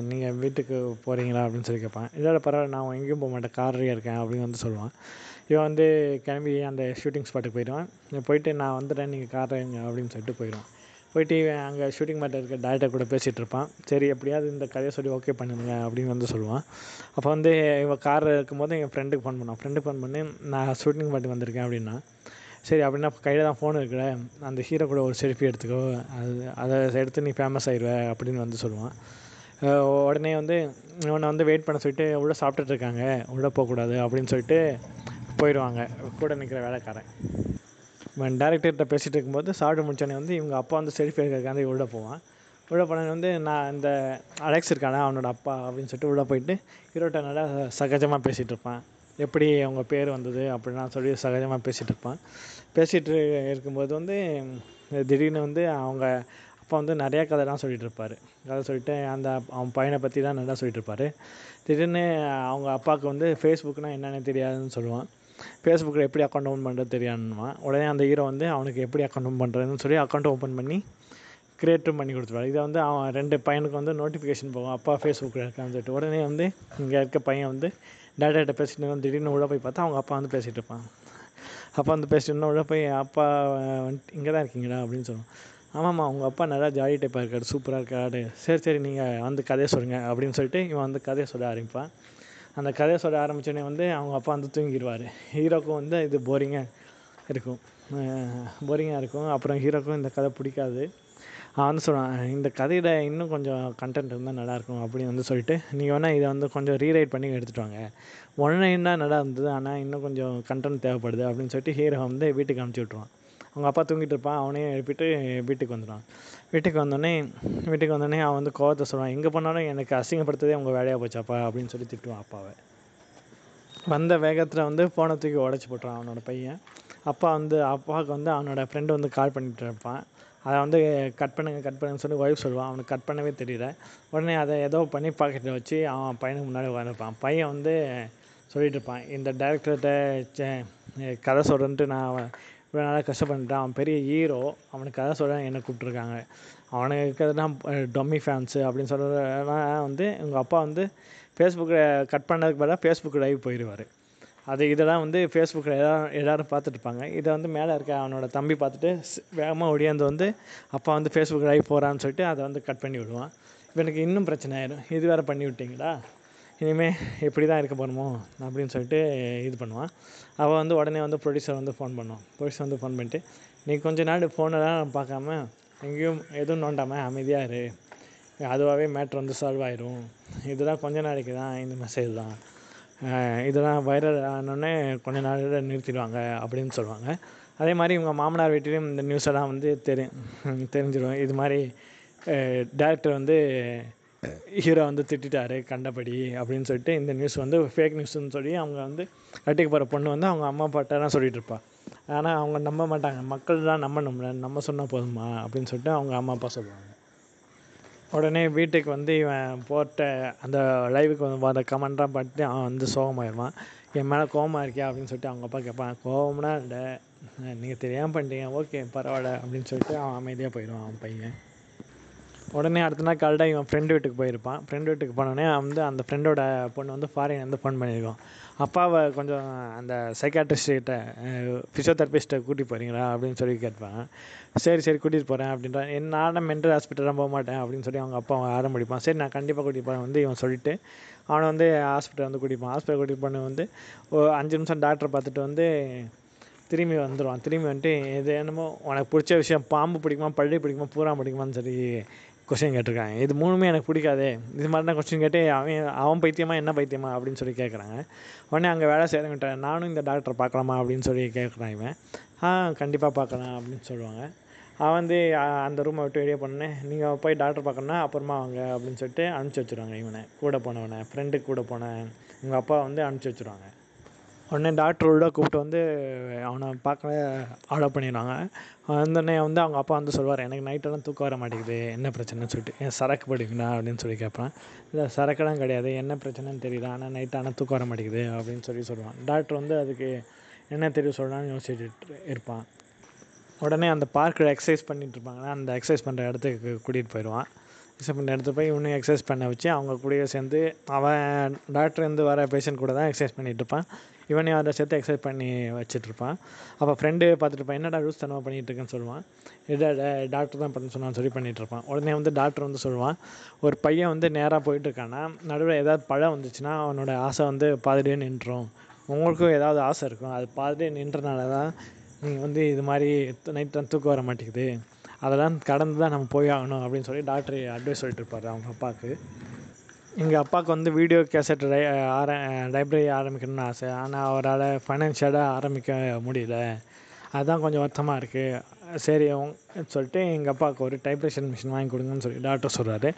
நீங்கள் வீட்டுக்கு போகிறீங்களா அப்படின்னு சொல்லி கேட்பேன் இதோட பரவாயில்ல நான் எங்கேயும் போக மாட்டேன் கார்லேயே இருக்கேன் அப்படின்னு வந்து சொல்லுவான் இவன் வந்து கிளம்பி அந்த ஷூட்டிங் ஸ்பாட்டுக்கு போயிடுவான் போயிட்டு நான் வந்துடுறேன் நீங்கள் கார் வைங்க அப்படின்னு சொல்லிட்டு போயிடுவான் போயிட்டு இவன் அங்கே ஷூட்டிங் மேட்டில் இருக்க டேரக்டர் கூட பேசிகிட்டு இருப்பான் சரி எப்படியாவது இந்த கதையை சொல்லி ஓகே பண்ணுங்க அப்படின்னு வந்து சொல்லுவான் அப்போ வந்து இவன் காரில் இருக்கும்போது எங்கள் ஃப்ரெண்டுக்கு ஃபோன் பண்ணான் ஃப்ரெண்டுக்கு ஃபோன் பண்ணி நான் ஷூட்டிங் பாட்டுக்கு வந்திருக்கேன் அப்படின்னா சரி அப்படின்னா கையில் தான் ஃபோன் இருக்குல்ல அந்த ஹீரோ கூட ஒரு செல்ஃபி எடுத்துக்கோ அது அதை எடுத்து நீ ஃபேமஸ் ஆயிடுவ அப்படின்னு வந்து சொல்லுவான் உடனே வந்து இவனை வந்து வெயிட் பண்ண சொல்லிட்டு உள்ளே சாப்பிட்டுட்ருக்காங்க உள்ளே போகக்கூடாது அப்படின்னு சொல்லிட்டு போயிடுவாங்க கூட நிற்கிற வேலைக்காரன் இவன் டேரக்டர்கிட்ட பேசிகிட்டு இருக்கும்போது சாப்பிட்டு முடிச்சோடனே வந்து இவங்க அப்பா வந்து செல்ஃபி எடுக்கிறதுக்காக உள்ளே போவான் உள்ளே போனது வந்து நான் இந்த அலெக்ஸ் இருக்கானே அவனோட அப்பா அப்படின்னு சொல்லிட்டு உள்ளே போயிட்டு ஹீரோட்ட நல்லா சகஜமாக பேசிகிட்டு இருப்பான் எப்படி அவங்க பேர் வந்தது அப்படிலாம் சொல்லி சகஜமாக பேசிகிட்டு இருப்பான் பேசிகிட்டு இருக்கும்போது வந்து திடீர்னு வந்து அவங்க அப்பா வந்து நிறையா கதைலாம் சொல்லிகிட்ருப்பாரு கதை சொல்லிட்டு அந்த அவன் பையனை பற்றி தான் நல்லா இருப்பார் திடீர்னு அவங்க அப்பாவுக்கு வந்து ஃபேஸ்புக்னால் என்னென்னு தெரியாதுன்னு சொல்லுவான் ஃபேஸ்புக்கில் எப்படி அக்கௌண்ட் ஓப்பன் பண்ணுறது தெரியாதுன்னுவான் உடனே அந்த ஹீரோ வந்து அவனுக்கு எப்படி அக்கௌண்ட் ஓப்பன் பண்ணுறதுன்னு சொல்லி அக்கௌண்ட் ஓப்பன் பண்ணி கிரியேட்டும் பண்ணி கொடுத்துருவாரு இதை வந்து அவன் ரெண்டு பையனுக்கு வந்து நோட்டிஃபிகேஷன் போகும் அப்பா ஃபேஸ்புக்கில் இருக்கான்னு சொல்லிட்டு உடனே வந்து இங்கே இருக்க பையன் வந்து டேட்டாட்ட பேசிட்டு திடீர்னு உள்ளே போய் பார்த்தா அவங்க அப்பா வந்து பேசிகிட்டு இருப்பான் அப்பா வந்து பேசிட்டு இன்னும் உள்ள போய் அப்பா வந்துட்டு இங்கே தான் இருக்கீங்களா அப்படின்னு சொல்லுவோம் ஆமாம்மா உங்கள் அப்பா நல்லா ஜாலி டைப்பாக இருக்கார் சூப்பராக இருக்காரு சரி சரி நீங்கள் வந்து கதையை சொல்லுங்கள் அப்படின்னு சொல்லிட்டு இவன் வந்து கதையை சொல்ல ஆரம்பிப்பான் அந்த கதையை சொல்ல ஆரம்பித்தோடனே வந்து அவங்க அப்பா வந்து தூங்கிடுவார் ஹீரோக்கும் வந்து இது போரிங்காக இருக்கும் போரிங்காக இருக்கும் அப்புறம் ஹீரோக்கும் இந்த கதை பிடிக்காது அவன் சொல்லுவேன் இந்த கதையில் இன்னும் கொஞ்சம் கன்டென்ட் இருந்தால் நல்லாயிருக்கும் அப்படின்னு வந்து சொல்லிட்டு நீங்கள் வேணால் இதை வந்து கொஞ்சம் ரீரைட் பண்ணி எடுத்துகிட்டு வாங்க ஒன் என்ன நல்லா இருந்தது ஆனால் இன்னும் கொஞ்சம் கன்டென்ட் தேவைப்படுது அப்படின்னு சொல்லிட்டு ஹீரோ வந்து வீட்டுக்கு அனுப்பிச்சி விட்ருவான் அவங்க அப்பா தூங்கிட்டு இருப்பான் அவனையும் எழுப்பிட்டு வீட்டுக்கு வந்துடுவான் வீட்டுக்கு வந்தோடனே வீட்டுக்கு வந்தோடனே அவன் வந்து கோவத்தை சொல்லுவான் எங்கே போனாலும் எனக்கு அசிங்கப்படுத்ததே உங்கள் வேலையாக போச்சாப்பா அப்படின்னு சொல்லி திட்டுவான் அப்பாவை வந்த வேகத்தில் வந்து போனத்துக்கு தூக்கி உடச்சி போட்டுறான் அவனோட பையன் அப்பா வந்து அப்பாவுக்கு வந்து அவனோட ஃப்ரெண்டு வந்து கால் பண்ணிகிட்டு இருப்பான் அதை வந்து கட் பண்ணுங்கள் கட் பண்ணுங்கன்னு சொல்லி ஒய்ஃப் சொல்லுவான் அவனுக்கு கட் பண்ணவே தெரியல உடனே அதை ஏதோ பண்ணி பாக்கெட்டில் வச்சு அவன் பையனுக்கு முன்னாடி உட்காந்துருப்பான் பையன் வந்து சொல்லிகிட்டு இருப்பான் இந்த டேரக்டர்கிட்ட கதை சொல்கிறேன்ட்டு நான் இவ்வளோ நாளாக கஷ்டப்பட்டுட்டான் அவன் பெரிய ஹீரோ அவனுக்கு கதை சொல்கிறான் என்னை கூப்பிட்ருக்காங்க அவனுக்கு இருக்கிறதுனா டொம்மி ஃபேன்ஸு அப்படின்னு சொல்கிறதுனா வந்து எங்கள் அப்பா வந்து ஃபேஸ்புக்கில் கட் பண்ணதுக்கு பதிலாக ஃபேஸ்புக்கு லைவ் போயிடுவார் அது இதெல்லாம் வந்து ஃபேஸ்புக்கில் எல்லாம் எல்லோரும் பார்த்துட்ருப்பாங்க இதை வந்து மேலே இருக்க அவனோட தம்பி பார்த்துட்டு வேகமாக ஒடியாந்து வந்து அப்பா வந்து ஃபேஸ்புக் லைவ் போகிறான்னு சொல்லிட்டு அதை வந்து கட் பண்ணி விடுவான் இவனுக்கு இன்னும் பிரச்சனை ஆயிடும் இது வேறு பண்ணி விட்டிங்களா இனிமேல் எப்படி தான் இருக்க போகணுமோ அப்படின்னு சொல்லிட்டு இது பண்ணுவான் அவள் வந்து உடனே வந்து ப்ரொடியூசர் வந்து ஃபோன் பண்ணுவான் ப்ரொடியூசர் வந்து ஃபோன் பண்ணிட்டு நீ கொஞ்ச நாள் ஃபோனெல்லாம் பார்க்காம எங்கேயும் எதுவும் நோண்டாமல் அமைதியாக இரு அதுவாகவே மேட்ரு வந்து சால்வ் ஆயிடும் இதெல்லாம் கொஞ்ச நாளைக்கு தான் இந்த மெசேஜ் தான் இதெல்லாம் வைரல் ஆனோடனே கொஞ்ச நாளில் நிறுத்திடுவாங்க அப்படின்னு சொல்லுவாங்க அதே மாதிரி இவங்க மாமனார் வீட்டிலையும் இந்த நியூஸ் எல்லாம் வந்து தெரி தெரிஞ்சிடும் இது மாதிரி டேரக்டர் வந்து ஹீரோ வந்து திட்டாரு கண்டபடி அப்படின்னு சொல்லிட்டு இந்த நியூஸ் வந்து ஃபேக் நியூஸ்னு சொல்லி அவங்க வந்து கட்டிக்கு போகிற பொண்ணு வந்து அவங்க அம்மா தான் சொல்லிகிட்டு இருப்பா ஆனால் அவங்க நம்ப மாட்டாங்க மக்கள் தான் நம்பணும்ல நம்ம சொன்னால் போதுமா அப்படின்னு சொல்லிட்டு அவங்க அம்மா அப்பா சொல்லுவாங்க உடனே வீட்டுக்கு வந்து இவன் போட்ட அந்த லைவுக்கு வந்து அந்த கமெண்ட்லாம் பார்த்துட்டு அவன் வந்து சோகமாயிடுவான் என் மேலே கோவமாக இருக்கியா அப்படின்னு சொல்லிட்டு அவங்க அப்பா கேட்பான் கோவம்னா இல்லை நீங்கள் தெரியாமல் பண்ணிட்டீங்க ஓகே பரவாயில்ல அப்படின்னு சொல்லிட்டு அவன் அமைதியாக போயிடுவான் அவன் பையன் உடனே அடுத்த நாள் காலையில் இவன் ஃப்ரெண்டு வீட்டுக்கு போயிருப்பான் ஃப்ரெண்டு வீட்டுக்கு போனோடனே வந்து அந்த ஃப்ரெண்டோட பொண்ணு வந்து வந்து ஃபோன் பண்ணியிருக்கோம் அப்பாவை கொஞ்சம் அந்த சைக்காட்ரிஸ்ட்ட ஃபிசியோதெரபிஸ்ட்டை கூட்டி போகிறீங்களா அப்படின்னு சொல்லி கேட்பான் சரி சரி கூட்டிகிட்டு போகிறேன் அப்படின்ற என் நான் மென்டல் ஹாஸ்பிட்டலாம் போக மாட்டேன் அப்படின்னு சொல்லி அவங்க அப்பா ஆரம்பிப்பான் முடிப்பான் சரி நான் கண்டிப்பாக கூட்டிகிட்டு போகிறேன் வந்து இவன் சொல்லிட்டு அவனை வந்து ஹாஸ்பிட்டல் வந்து கூட்டிப்பான் ஹாஸ்பிட்டல் கூட்டிகிட்டு போன வந்து அஞ்சு நிமிஷம் டாக்டரை பார்த்துட்டு வந்து திரும்பி வந்துடுவான் திரும்பி வந்துட்டு இது என்னமோ உனக்கு பிடிச்ச விஷயம் பாம்பு பிடிக்குமா பள்ளி பிடிக்குமா பூரா பிடிக்குமான்னு சொல்லி கொஷின் கேட்டிருக்காங்க இது மூணுமே எனக்கு பிடிக்காதே இது தான் கொஸ்டின் கேட்டு அவன் அவன் பைத்தியமா என்ன பைத்தியமா அப்படின்னு சொல்லி கேட்குறாங்க உடனே அங்கே வேலை செய்கிறவங்கிட்ட நானும் இந்த டாக்டரை பார்க்கலாமா அப்படின்னு சொல்லி கேட்குறான் இவன் ஆ கண்டிப்பாக பார்க்கலாம் அப்படின்னு சொல்லுவாங்க அவன் வந்து அந்த ரூமை விட்டு வெளியே பண்ணேன் நீங்கள் போய் டாக்டர் பார்க்கணுன்னா அப்புறமா வாங்க அப்படின்னு சொல்லிட்டு அனுப்பிச்சி வச்சுருவாங்க இவனை கூட போனவனை ஃப்ரெண்டு கூட போனேன் உங்கள் அப்பா வந்து அனுப்பிச்சி வச்சுருவாங்க உடனே டாக்டர் உள்ளே கூப்பிட்டு வந்து அவனை பார்க்க அலோவ் பண்ணிடுறாங்க வந்தோடனே வந்து அவங்க அப்பா வந்து சொல்லுவார் எனக்கு நைட்டெல்லாம் தூக்கம் வர மாட்டேங்குது என்ன பிரச்சனைன்னு சொல்லிட்டு என் சரக்கு படிக்கணா அப்படின்னு சொல்லி கேட்பேன் இல்லை சரக்குலாம் கிடையாது என்ன பிரச்சனைன்னு தெரியல ஆனால் நைட் ஆனால் தூக்கம் வர மாட்டேங்குது அப்படின்னு சொல்லி சொல்லுவான் டாக்டர் வந்து அதுக்கு என்ன தெரிவு சொல்லலாம்னு யோசிச்சுட்டு இருப்பான் உடனே அந்த பார்க்கில் எக்ஸசைஸ் பண்ணிட்டு இருப்பாங்கன்னா அந்த எக்ஸசைஸ் பண்ணுற இடத்துக்கு கூட்டிகிட்டு போயிடுவான் எக்ஸசைஸ் பண்ணுற இடத்து போய் இன்னும் எக்ஸசைஸ் பண்ண வச்சு அவங்க கூடயே சேர்ந்து அவன் டாக்டர் வந்து வர பேஷண்ட் கூட தான் எக்ஸசைஸ் பண்ணிகிட்டு இருப்பான் இவனையும் அதை சேர்த்து எக்ஸைட் பண்ணி வச்சுட்ருப்பான் அப்போ ஃப்ரெண்டு பார்த்துட்டு என்னடா லூஸ் தனமாக இருக்கேன்னு சொல்லுவான் இதை டாக்டர் தான் பார்த்துன்னு சொன்னான்னு சொல்லி பண்ணிகிட்ருப்பான் உடனே வந்து டாக்டர் வந்து சொல்லுவான் ஒரு பையன் வந்து நேராக போயிட்டுருக்கானா நடுவில் ஏதாவது பழம் வந்துச்சுன்னா அவனோட ஆசை வந்து பாதிலே நின்றுடும் உங்களுக்கும் ஏதாவது ஆசை இருக்கும் அது பாதிலே நின்றனால தான் நீங்கள் வந்து இது மாதிரி நைட் தான் தூக்கம் வர மாட்டேங்குது அதெல்லாம் கடந்து தான் நம்ம போய் ஆகணும் அப்படின்னு சொல்லி டாக்டர் அட்வைஸ் சொல்லிட்டு இருப்பார் அவங்க அப்பாவுக்கு எங்கள் அப்பாவுக்கு வந்து வீடியோ கேசட் டை ஆர லைப்ரரி ஆரம்பிக்கணும்னு ஆசை ஆனால் அவரால் ஃபைனான்ஷியலாக ஆரம்பிக்க முடியல அதுதான் கொஞ்சம் வருத்தமாக இருக்குது சரி சொல்லிட்டு எங்கள் அப்பாவுக்கு ஒரு டைப்ரேஷன் மிஷின் வாங்கி கொடுங்கன்னு சொல்லி டாக்டர் சொல்கிறாரு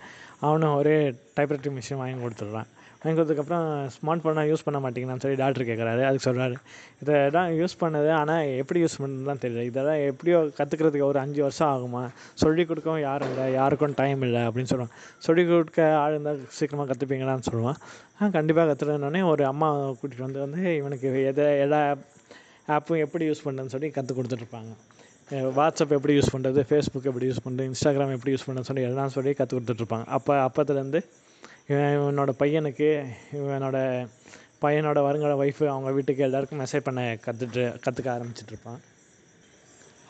அவனும் ஒரு டைப்ரைட்டிங் மிஷின் வாங்கி கொடுத்துட்றான் வாங்கிக்கிறதுக்கப்புறம் ஸ்மார்ட் ஃபோனாக யூஸ் பண்ண மாட்டேங்கிறான்னு சொல்லி டாக்டர் கேட்குறாரு அதுக்கு சொல்கிறாரு இதை தான் யூஸ் பண்ணது ஆனால் எப்படி யூஸ் பண்ணுறதுலாம் தெரியல தெரியல இதெல்லாம் எப்படியோ கற்றுக்கிறதுக்கு ஒரு அஞ்சு வருஷம் ஆகுமா சொல்லிக் கொடுக்கவும் யாரும் இல்லை யாருக்கும் டைம் இல்லை அப்படின்னு சொல்லுவான் சொல்லிக் கொடுக்க ஆள் இருந்தால் சீக்கிரமாக கற்றுப்பீங்களான்னு சொல்லுவான் ஆ கண்டிப்பாக கற்றுக்கணுன்னே ஒரு அம்மா கூட்டிகிட்டு வந்து வந்து இவனுக்கு எதை எல்லா ஆப்பும் எப்படி யூஸ் பண்ணுறதுன்னு சொல்லி கற்றுக் கொடுத்துட்ருப்பாங்க வாட்ஸ்அப் எப்படி யூஸ் பண்ணுறது ஃபேஸ்புக் எப்படி யூஸ் பண்ணுறது இன்ஸ்டாகிராம் எப்படி யூஸ் பண்ணுறதுன்னு சொல்லி எல்லாம் சொல்லி கற்றுக் கொடுத்துட்ருப்பாங்க அப்போ அப்போத்துலேருந்து இவன் இவனோட பையனுக்கு இவனோட பையனோட வருங்கால ஒய்ஃபு அவங்க வீட்டுக்கு எல்லாருக்கும் மெசேஜ் பண்ண கற்றுட்டு கற்றுக்க ஆரம்பிச்சிட்ருப்பான்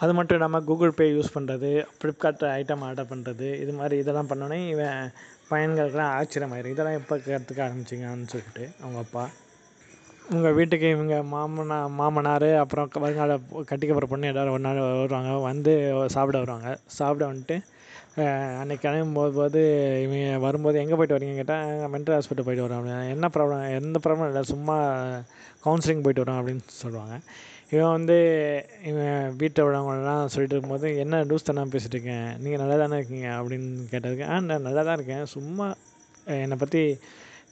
அது மட்டும் இல்லாமல் கூகுள் பே யூஸ் பண்ணுறது ஃப்ளிப்கார்ட் ஐட்டம் ஆர்டர் பண்ணுறது இது மாதிரி இதெல்லாம் பண்ணோன்னே இவன் பையன்களுக்கெல்லாம் ஆச்சரியம் ஆயிரும் இதெல்லாம் எப்போ கற்றுக்க ஆரம்பிச்சிங்கன்னு சொல்லிட்டு அவங்க அப்பா உங்கள் வீட்டுக்கு இவங்க மாமனா மாமனார் அப்புறம் வருங்கால கட்டிக்கப்புற பொண்ணு எல்லோரும் ஒன்றா வருவாங்க வந்து சாப்பிட வருவாங்க சாப்பிட வந்துட்டு அன்றைக்கி கிளம்பும் போது இவங்க வரும்போது எங்கே போய்ட்டு வரீங்க கேட்டால் நாங்கள் மென்டல் ஹாஸ்பிட்டல் போயிட்டு வரோம் அப்படின்னா என்ன ப்ராப்ளம் எந்த ப்ராப்ளம் இல்லை சும்மா கவுன்சிலிங் போய்ட்டு வரோம் அப்படின்னு சொல்லுவாங்க இவன் வந்து இவன் வீட்டை உள்ளவங்களெலாம் சொல்லிட்டு இருக்கும்போது என்ன டூஸ் தானே பேசிகிட்டு இருக்கேன் நீங்கள் நல்லா தானே இருக்கீங்க அப்படின்னு கேட்டதுக்கு ஆ நான் நல்லா தான் இருக்கேன் சும்மா என்னை பற்றி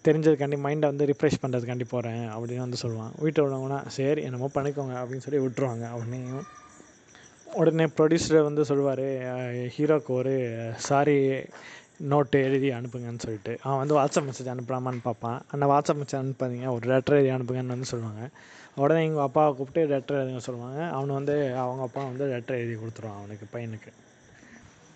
தெரிஞ்சதுக்காண்டி மைண்டை வந்து ரிஃப்ரெஷ் பண்ணுறதுக்காண்டி போகிறேன் அப்படின்னு வந்து சொல்லுவான் வீட்டை உள்ளவங்கன்னா சரி என்னமோ பண்ணிக்கோங்க அப்படின்னு சொல்லி விட்டுருவாங்க அவனையும் உடனே ப்ரொடியூசரை வந்து சொல்லுவார் ஹீரோக்கு ஒரு சாரி நோட்டு எழுதி அனுப்புங்கன்னு சொல்லிட்டு அவன் வந்து வாட்ஸ்அப் மெசேஜ் அனுப்பலாமான்னு பார்ப்பான் அந்த வாட்ஸ்அப் மெசேஜ் அனுப்பாதீங்க ஒரு லெட்டர் எழுதி அனுப்புங்கன்னு வந்து சொல்லுவாங்க உடனே எங்கள் அப்பாவை கூப்பிட்டு லெட்டர் எழுதுங்க சொல்லுவாங்க அவனு வந்து அவங்க அப்பா வந்து லெட்டர் எழுதி கொடுத்துருவான் அவனுக்கு பையனுக்கு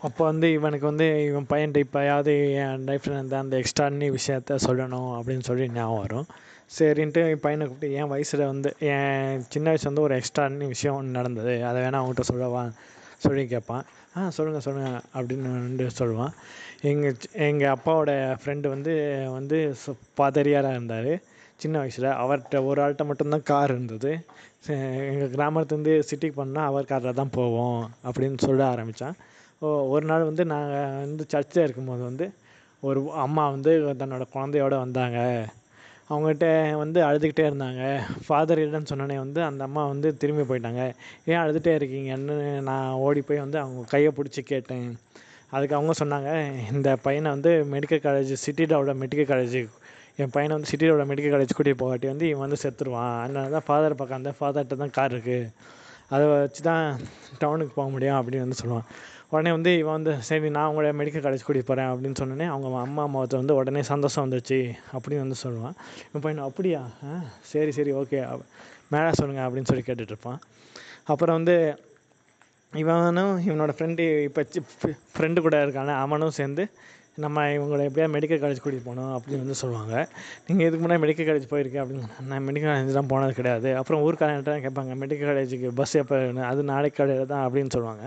அப்போ வந்து இவனுக்கு வந்து இவன் பையன்ட்டு இப்போயாவது என் லைஃப்பில் இருந்த அந்த எக்ஸ்ட்ரானி விஷயத்த சொல்லணும் அப்படின்னு சொல்லி ஞாபகம் வரும் சரின்ட்டு என் பையனை கூப்பிட்டு என் வயசில் வந்து என் சின்ன வயசு வந்து ஒரு எக்ஸ்ட்ரான்னு விஷயம் ஒன்று நடந்தது அதை வேணால் அவங்ககிட்ட சொல்லவா சொல்லி கேட்பான் ஆ சொல்லுங்கள் சொல்லுங்கள் அப்படின்னு சொல்லுவான் எங்கள் எங்கள் அப்பாவோட ஃப்ரெண்டு வந்து வந்து பாதிரியாராக இருந்தார் சின்ன வயசில் அவர்கிட்ட ஒரு ஆள்கிட்ட மட்டும்தான் கார் இருந்தது எங்கள் கிராமத்துலேருந்து சிட்டிக்கு போனால் அவர் காரில் தான் போவோம் அப்படின்னு சொல்ல ஆரம்பித்தான் ஓ ஒரு நாள் வந்து நாங்கள் வந்து சர்ச்சில் இருக்கும்போது வந்து ஒரு அம்மா வந்து தன்னோட குழந்தையோட வந்தாங்க அவங்ககிட்ட வந்து அழுதுகிட்டே இருந்தாங்க ஃபாதர் இல்லைன்னு சொன்னோடனே வந்து அந்த அம்மா வந்து திரும்பி போயிட்டாங்க ஏன் அழுதுகிட்டே இருக்கீங்கன்னு நான் ஓடி போய் வந்து அவங்க கையை பிடிச்சி கேட்டேன் அதுக்கு அவங்க சொன்னாங்க இந்த பையனை வந்து மெடிக்கல் காலேஜ் உள்ள மெடிக்கல் காலேஜ் என் பையனை வந்து சிட்டியோட மெடிக்கல் காலேஜ் கூட்டிகிட்டு போகாட்டி வந்து இவன் வந்து செத்துருவான் அதனால தான் ஃபாதர் பக்கம் அந்த ஃபாதர்கிட்ட தான் கார் இருக்குது அதை வச்சு தான் டவுனுக்கு போக முடியும் அப்படின்னு வந்து சொல்லுவான் உடனே வந்து இவன் வந்து சரி நான் உங்களை மெடிக்கல் காலேஜ் கூட்டிகிட்டு போகிறேன் அப்படின்னு சொன்னோன்னே அவங்க அம்மா அம்மாவை வந்து உடனே சந்தோஷம் வந்துச்சு அப்படின்னு வந்து சொல்லுவான் இவன் பையன் அப்படியா சரி சரி ஓகே மேலே சொல்லுங்கள் அப்படின்னு சொல்லி கேட்டுட்ருப்பான் அப்புறம் வந்து இவனும் இவனோட ஃப்ரெண்டு இப்போ ஃப்ரெண்டு கூட இருக்கான அவனும் சேர்ந்து நம்ம இவங்களை எப்படியா மெடிக்கல் காலேஜ் கூட்டிகிட்டு போகணும் அப்படின்னு வந்து சொல்லுவாங்க நீங்கள் இதுக்கு முன்னாடி மெடிக்கல் காலேஜ் போயிருக்கேன் அப்படின்னு நான் மெடிக்கல் தான் போனது கிடையாது அப்புறம் ஊர் தான் கேட்பாங்க மெடிக்கல் காலேஜுக்கு பஸ் எப்போ அது நாளைக்கு காலையில் தான் அப்படின்னு சொல்லுவாங்க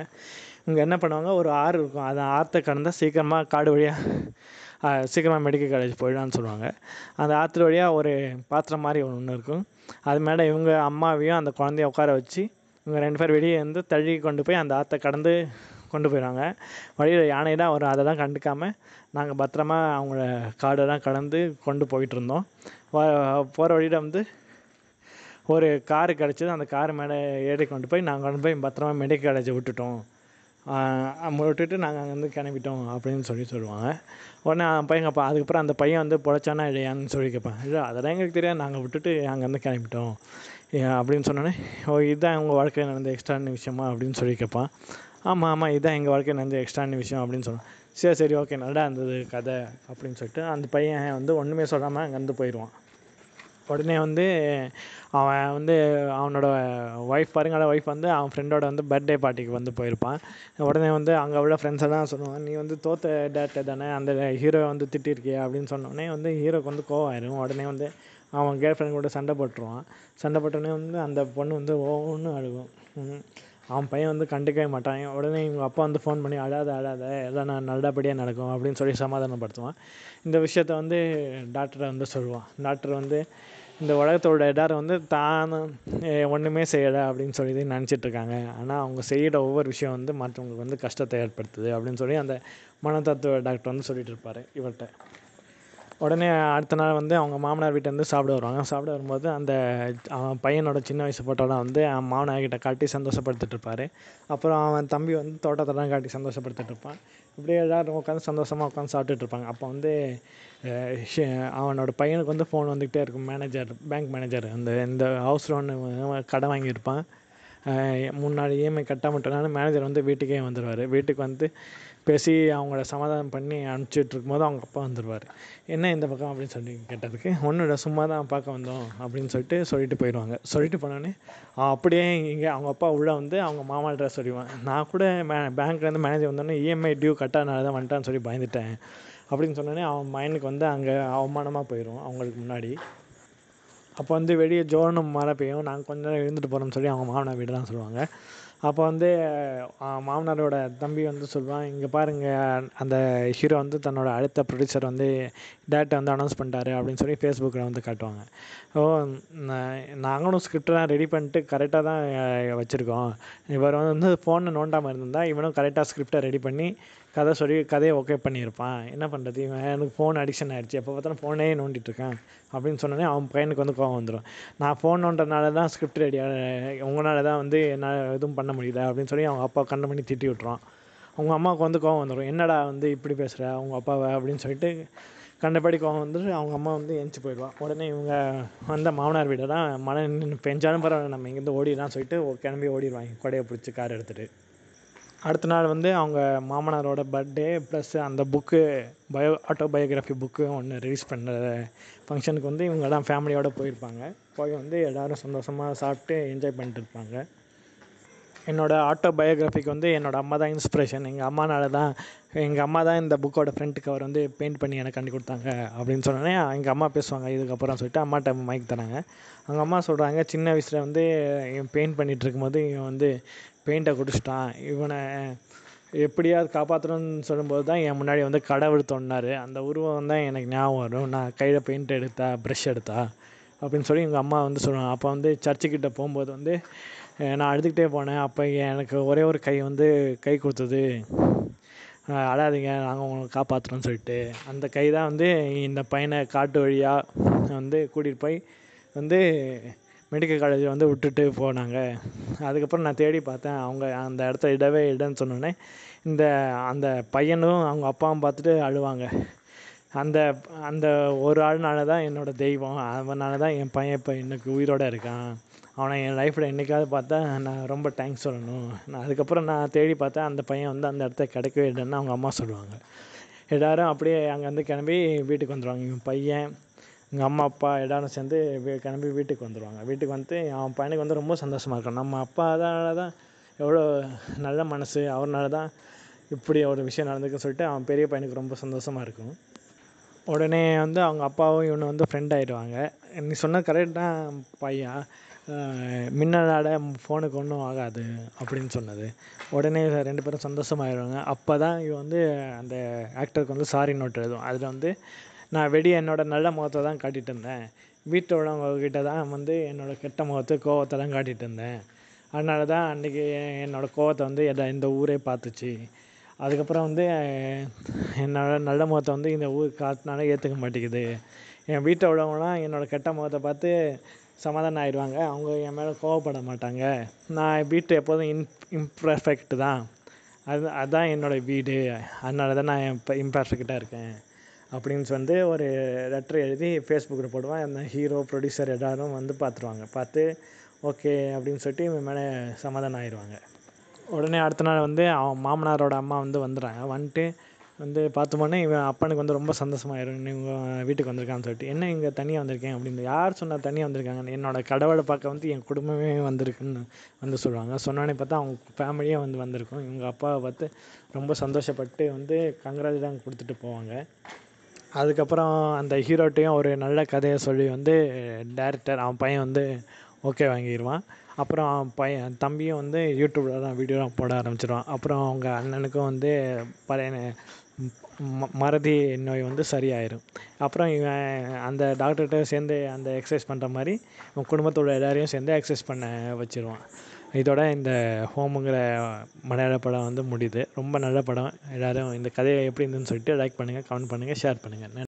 இங்கே என்ன பண்ணுவாங்க ஒரு ஆறு இருக்கும் அந்த ஆற்றை கடந்தால் சீக்கிரமாக காடு வழியாக சீக்கிரமாக மெடிக்கல் காலேஜ் போயிடலான்னு சொல்லுவாங்க அந்த ஆற்று வழியாக ஒரு பாத்திரம் மாதிரி ஒன்று ஒன்று இருக்கும் அது மேலே இவங்க அம்மாவையும் அந்த குழந்தைய உட்கார வச்சு இவங்க ரெண்டு பேர் வெளியே வந்து தள்ளி கொண்டு போய் அந்த ஆற்றை கடந்து கொண்டு போயிடுவாங்க வழியில் யானை தான் வரும் அதெல்லாம் கண்டுக்காமல் நாங்கள் பத்திரமா அவங்கள காடெல்லாம் கடந்து கொண்டு போயிட்டுருந்தோம் போகிற வழியில் வந்து ஒரு காரு கிடச்சிது அந்த கார் மேலே ஏறி கொண்டு போய் நாங்கள் கொண்டு போய் பத்திரமா மெடிக்கல் காலேஜை விட்டுட்டோம் விட்டுட்டு நாங்கள் அங்கேருந்து கிளம்பிட்டோம் அப்படின்னு சொல்லி சொல்லுவாங்க உடனே பையன் கேட்பான் அதுக்கப்புறம் அந்த பையன் வந்து பொழைச்சானா இல்லையான்னு சொல்லி கேட்பான் இல்லை அதெல்லாம் எங்களுக்கு தெரியாது நாங்கள் விட்டுட்டு அங்கேருந்து கிளம்பிட்டோம் அப்படின்னு சொன்னோன்னே ஓ இதுதான் உங்கள் வாழ்க்கையில் நடந்த எக்ஸ்ட்ரான விஷயமா அப்படின்னு சொல்லி கேட்பான் ஆமாம் ஆமாம் இதுதான் எங்கள் வாழ்க்கையில் நடந்த எக்ஸ்ட்ரான விஷயம் அப்படின்னு சொன்னோம் சரி சரி ஓகே நல்லா இருந்தது கதை அப்படின்னு சொல்லிட்டு அந்த பையன் வந்து ஒன்றுமே சொல்லாமல் அங்கேருந்து போயிடுவான் உடனே வந்து அவன் வந்து அவனோட ஒய்ஃப் வருங்கால ஒய்ஃப் வந்து அவன் ஃப்ரெண்டோட வந்து பர்த்டே பார்ட்டிக்கு வந்து போயிருப்பான் உடனே வந்து அங்கே உள்ள ஃப்ரெண்ட்ஸ் எல்லாம் சொல்லுவான் நீ வந்து தோத்த டேட்டை தானே அந்த ஹீரோ வந்து திட்டிருக்கிய அப்படின்னு சொன்னோடனே வந்து ஹீரோக்கு வந்து கோவம் ஆயிரும் உடனே வந்து அவன் கேர்ள் ஃப்ரெண்ட் கூட சண்டை போட்டுருவான் சண்டை போட்டோடனே வந்து அந்த பொண்ணு வந்து ஒவ்வொன்றும் அழுகும் அவன் பையன் வந்து கண்டுக்கவே மாட்டான் உடனே இவங்க அப்பா வந்து ஃபோன் பண்ணி அழாத அழாத எல்லாம் நான் நல்லபடியாக நடக்கும் அப்படின்னு சொல்லி சமாதானப்படுத்துவான் இந்த விஷயத்த வந்து டாக்டரை வந்து சொல்லுவான் டாக்டர் வந்து இந்த உலகத்தோட இடம் வந்து தான் ஒன்றுமே செய்யலை அப்படின்னு சொல்லி நினச்சிட்ருக்காங்க ஆனால் அவங்க செய்கிற ஒவ்வொரு விஷயம் வந்து மற்றவங்களுக்கு வந்து கஷ்டத்தை ஏற்படுத்துது அப்படின்னு சொல்லி அந்த மனதத்துவ டாக்டர் வந்து சொல்லிகிட்டு இருப்பார் இவர்கிட்ட உடனே அடுத்த நாள் வந்து அவங்க மாமனார் வீட்டிலேருந்து சாப்பிட வருவாங்க சாப்பிட வரும்போது அந்த அவன் பையனோட சின்ன வயசு போட்டோட வந்து அவன் மாமனார்கிட்ட காட்டி சந்தோஷப்படுத்திட்டு இருப்பார் அப்புறம் அவன் தம்பி வந்து தோட்டத்தெல்லாம் காட்டி சந்தோஷப்படுத்திட்டு இருப்பான் இப்படியே எல்லோரும் உட்காந்து சந்தோஷமாக உட்காந்து சாப்பிட்டுட்டு இருப்பாங்க அப்போ வந்து அவனோட பையனுக்கு வந்து ஃபோன் வந்துக்கிட்டே இருக்கும் மேனேஜர் பேங்க் மேனேஜர் அந்த இந்த ஹவுஸ் லோனு கடன் வாங்கியிருப்பான் முன்னாடி இஎம்ஐ கட்ட விட்டனால மேனேஜர் வந்து வீட்டுக்கே வந்துடுவார் வீட்டுக்கு வந்து பேசி அவங்கள சமாதானம் பண்ணி அனுப்பிச்சிட்டு அவங்க அப்பா வந்துடுவார் என்ன இந்த பக்கம் அப்படின்னு சொல்லி கேட்டதுக்கு ஒன்றும் இல்லை சும்மா தான் பார்க்க வந்தோம் அப்படின்னு சொல்லிட்டு சொல்லிட்டு போயிடுவாங்க சொல்லிட்டு போனோடனே அப்படியே இங்கே அவங்க அப்பா உள்ளே வந்து அவங்க மாமா சொல்லிடுவேன் நான் கூட மே பேங்க்லேருந்து மேனேஜர் வந்தோடனே இஎம்ஐ e டியூ கட்டானால தான் வந்துட்டான்னு சொல்லி பயந்துட்டேன் அப்படின்னு சொன்னோடனே அவன் மைண்டுக்கு வந்து அங்கே அவமானமாக போயிடும் அவங்களுக்கு முன்னாடி அப்போ வந்து வெளியே ஜோரணும் மழை பெய்யும் நாங்கள் கொஞ்ச நேரம் இருந்துட்டு போகிறோம்னு சொல்லி அவங்க மாமனார் வீடு தான் சொல்லுவாங்க அப்போ வந்து மாமனாரோட தம்பி வந்து சொல்லுவான் இங்கே பாருங்கள் அந்த ஹீரோ வந்து தன்னோட அடுத்த ப்ரொடியூசர் வந்து டேரக்டர் வந்து அனௌன்ஸ் பண்ணிட்டாரு அப்படின்னு சொல்லி ஃபேஸ்புக்கில் வந்து காட்டுவாங்க ஓ நாங்களும் ஸ்கிரிப்டெலாம் ரெடி பண்ணிட்டு கரெக்டாக தான் வச்சுருக்கோம் இவர் வந்து ஃபோனை நோண்டாமல் இருந்தால் இவனும் கரெக்டாக ஸ்கிரிப்டை ரெடி பண்ணி கதை சொல்லி கதையை ஓகே பண்ணியிருப்பான் என்ன பண்ணுறது இவன் எனக்கு ஃபோன் அடிக்ஷன் ஆகிடுச்சு எப்போ பார்த்தாலும் ஃபோனே நோண்டிட்டுருக்கேன் அப்படின்னு சொன்னோன்னே அவன் பையனுக்கு வந்து கோவம் வந்துடும் நான் ஃபோன் நோண்டனால தான் ஸ்கிரிப்ட் ரெடி உங்களால் தான் வந்து என்னால் எதுவும் பண்ண முடியல அப்படின்னு சொல்லி அவங்க அப்பா கண்ணை பண்ணி திட்டி விட்டுருவான் அவங்க அம்மாவுக்கு வந்து கோவம் வந்துடும் என்னடா வந்து இப்படி பேசுகிற அவங்க அப்பாவை அப்படின்னு சொல்லிட்டு கண்டபடி கோவம் வந்துட்டு அவங்க அம்மா வந்து எழுந்துச்சு போயிடுவான் உடனே இவங்க வந்த மாமனார் வீடெல்லாம் தான் மழை பெஞ்சாலும் பரவாயில்ல நம்ம இங்கேருந்து ஓடிடலாம் சொல்லிட்டு கிளம்பி ஓடிடுவாங்க கொடையை பிடிச்சி கார் எடுத்துகிட்டு அடுத்த நாள் வந்து அவங்க மாமனாரோட பர்த்டே ப்ளஸ் அந்த புக்கு பயோ ஆட்டோபயோகிராஃபி புக்கு ஒன்று ரிலீஸ் பண்ணுற ஃபங்க்ஷனுக்கு வந்து இவங்க தான் ஃபேமிலியோடு போயிருப்பாங்க போய் வந்து எல்லோரும் சந்தோஷமாக சாப்பிட்டு என்ஜாய் பண்ணிட்டு இருப்பாங்க என்னோடய ஆட்டோ பயோகிராஃபிக்கு வந்து என்னோடய அம்மா தான் இன்ஸ்பிரேஷன் எங்கள் அம்மானால தான் எங்கள் அம்மா தான் இந்த புக்கோட ஃப்ரண்ட் கவர் வந்து பெயிண்ட் பண்ணி எனக்கு கண்டு கொடுத்தாங்க அப்படின்னு சொன்னோன்னே எங்கள் அம்மா பேசுவாங்க இதுக்கப்புறம் சொல்லிட்டு அம்மாட்ட மைக் தராங்க அவங்க அம்மா சொல்கிறாங்க சின்ன வயசில் வந்து பெயிண்ட் பண்ணிகிட்டு இருக்கும்போது இவன் வந்து பெயிண்டை குடிச்சிட்டான் இவனை எப்படியாவது காப்பாற்றணும்னு சொல்லும்போது தான் என் முன்னாடி வந்து கடவுள் தோணினார் அந்த உருவம் தான் எனக்கு ஞாபகம் வரும் நான் கையில் பெயிண்ட் எடுத்தா ப்ரெஷ் எடுத்தா அப்படின்னு சொல்லி எங்கள் அம்மா வந்து சொல்லுவாங்க அப்போ வந்து சர்ச்சுக்கிட்ட போகும்போது வந்து நான் அழுதுகிட்டே போனேன் அப்போ எனக்கு ஒரே ஒரு கை வந்து கை கொடுத்தது அழாதீங்க நாங்கள் உங்களை காப்பாற்றுறோம்னு சொல்லிட்டு அந்த கை தான் வந்து இந்த பையனை காட்டு வழியாக வந்து கூட்டிகிட்டு போய் வந்து மெடிக்கல் காலேஜில் வந்து விட்டுட்டு போனாங்க அதுக்கப்புறம் நான் தேடி பார்த்தேன் அவங்க அந்த இடத்த இடவே இல்லைன்னு சொன்னோடனே இந்த அந்த பையனும் அவங்க அப்பாவும் பார்த்துட்டு அழுவாங்க அந்த அந்த ஒரு ஆள்னால தான் என்னோடய தெய்வம் அவனால தான் என் பையன் இப்போ எனக்கு உயிரோடு இருக்கான் அவனை என் லைஃப்பில் என்றைக்காவது பார்த்தா நான் ரொம்ப தேங்க்ஸ் சொல்லணும் நான் அதுக்கப்புறம் நான் தேடி பார்த்தா அந்த பையன் வந்து அந்த இடத்த கிடைக்கவே இல்லைன்னு அவங்க அம்மா சொல்லுவாங்க எல்லோரும் அப்படியே அங்கேருந்து கிளம்பி வீட்டுக்கு வந்துடுவாங்க என் பையன் எங்கள் அம்மா அப்பா எல்லாரும் சேர்ந்து கிளம்பி வீட்டுக்கு வந்துடுவாங்க வீட்டுக்கு வந்துட்டு என் பையனுக்கு வந்து ரொம்ப சந்தோஷமாக இருக்கும் நம்ம அப்பாவால் தான் எவ்வளோ நல்ல மனது அவர்னால தான் இப்படி ஒரு விஷயம் நடந்துக்குன்னு சொல்லிட்டு அவன் பெரிய பையனுக்கு ரொம்ப சந்தோஷமாக இருக்கும் உடனே வந்து அவங்க அப்பாவும் இவனு வந்து ஃப்ரெண்ட் ஆகிடுவாங்க நீ சொன்ன கரெக்ட் தான் பையன் மின்னலாட ஃபோனுக்கு ஒன்றும் ஆகாது அப்படின்னு சொன்னது உடனே ரெண்டு பேரும் சந்தோஷமாயிடுவாங்க அப்போ தான் இவன் வந்து அந்த ஆக்டருக்கு வந்து சாரி நோட் எழுதும் அதில் வந்து நான் வெளியே என்னோடய நல்ல முகத்தை தான் காட்டிகிட்டு இருந்தேன் வீட்டில் உள்ளவங்கக்கிட்ட தான் வந்து என்னோடய கெட்ட முகத்தை கோவத்தை தான் காட்டிகிட்டு இருந்தேன் அதனால தான் அன்றைக்கி என்னோடய கோவத்தை வந்து எதா இந்த ஊரே பார்த்துச்சு அதுக்கப்புறம் வந்து என்னோடய நல்ல முகத்தை வந்து இந்த ஊர் காட்டினாலே ஏற்றுக்க மாட்டேங்குது என் வீட்டில் உள்ளவங்களாம் என்னோடய கெட்ட முகத்தை பார்த்து சமாதானம் ஆயிடுவாங்க அவங்க என் மேலே கோவப்பட மாட்டாங்க நான் வீட்டு எப்போதும் இன் இம்பர்ஃபெக்ட் தான் அது அதுதான் என்னோடய வீடு அதனால தான் நான் இப்போ இம்பர்ஃபெக்டாக இருக்கேன் அப்படின்னு வந்து ஒரு லெட்டர் எழுதி ஃபேஸ்புக்கில் போடுவான் அந்த ஹீரோ ப்ரொடியூசர் எல்லோரும் வந்து பார்த்துருவாங்க பார்த்து ஓகே அப்படின்னு சொல்லிட்டு இவன் மேலே சமாதானம் ஆயிடுவாங்க உடனே அடுத்த நாள் வந்து அவன் மாமனாரோட அம்மா வந்து வந்துடுறாங்க வந்துட்டு வந்து பார்த்தோம்னா இவன் அப்பனுக்கு வந்து ரொம்ப சந்தோஷமாயிரும் இவங்க வீட்டுக்கு வந்திருக்கான்னு சொல்லிட்டு என்ன இங்கே தனியாக வந்திருக்கேன் அப்படின்னு யார் சொன்னால் தனியாக வந்திருக்காங்கன்னு என்னோடய கடவுளை பார்க்க வந்து என் குடும்பமே வந்திருக்குன்னு வந்து சொல்லுவாங்க சொன்னோடனே பார்த்தா அவங்க ஃபேமிலியே வந்து வந்திருக்கும் இவங்க அப்பாவை பார்த்து ரொம்ப சந்தோஷப்பட்டு வந்து கங்கராஜ் தான் கொடுத்துட்டு போவாங்க அதுக்கப்புறம் அந்த ஹீரோட்டையும் ஒரு நல்ல கதையை சொல்லி வந்து டேரக்டர் அவன் பையன் வந்து ஓகே வாங்கிடுவான் அப்புறம் அவன் பையன் தம்பியும் வந்து தான் வீடியோலாம் போட ஆரம்பிச்சிடுவான் அப்புறம் அவங்க அண்ணனுக்கும் வந்து பழைய மறதி நோய் வந்து சரியாயிடும் அப்புறம் இவன் அந்த டாக்டர்கிட்ட சேர்ந்து அந்த எக்ஸசைஸ் பண்ணுற மாதிரி இவன் குடும்பத்தோட எல்லாரையும் சேர்ந்து எக்ஸசைஸ் பண்ண வச்சிருவான் இதோட இந்த ஹோமுங்கிற மலையாள படம் வந்து முடியுது ரொம்ப நல்ல படம் எல்லோரும் இந்த கதையை எப்படி இருந்ததுன்னு சொல்லிட்டு லைக் பண்ணுங்கள் கமெண்ட் பண்ணுங்கள் ஷேர் பண்ணுங்கள் நன்றி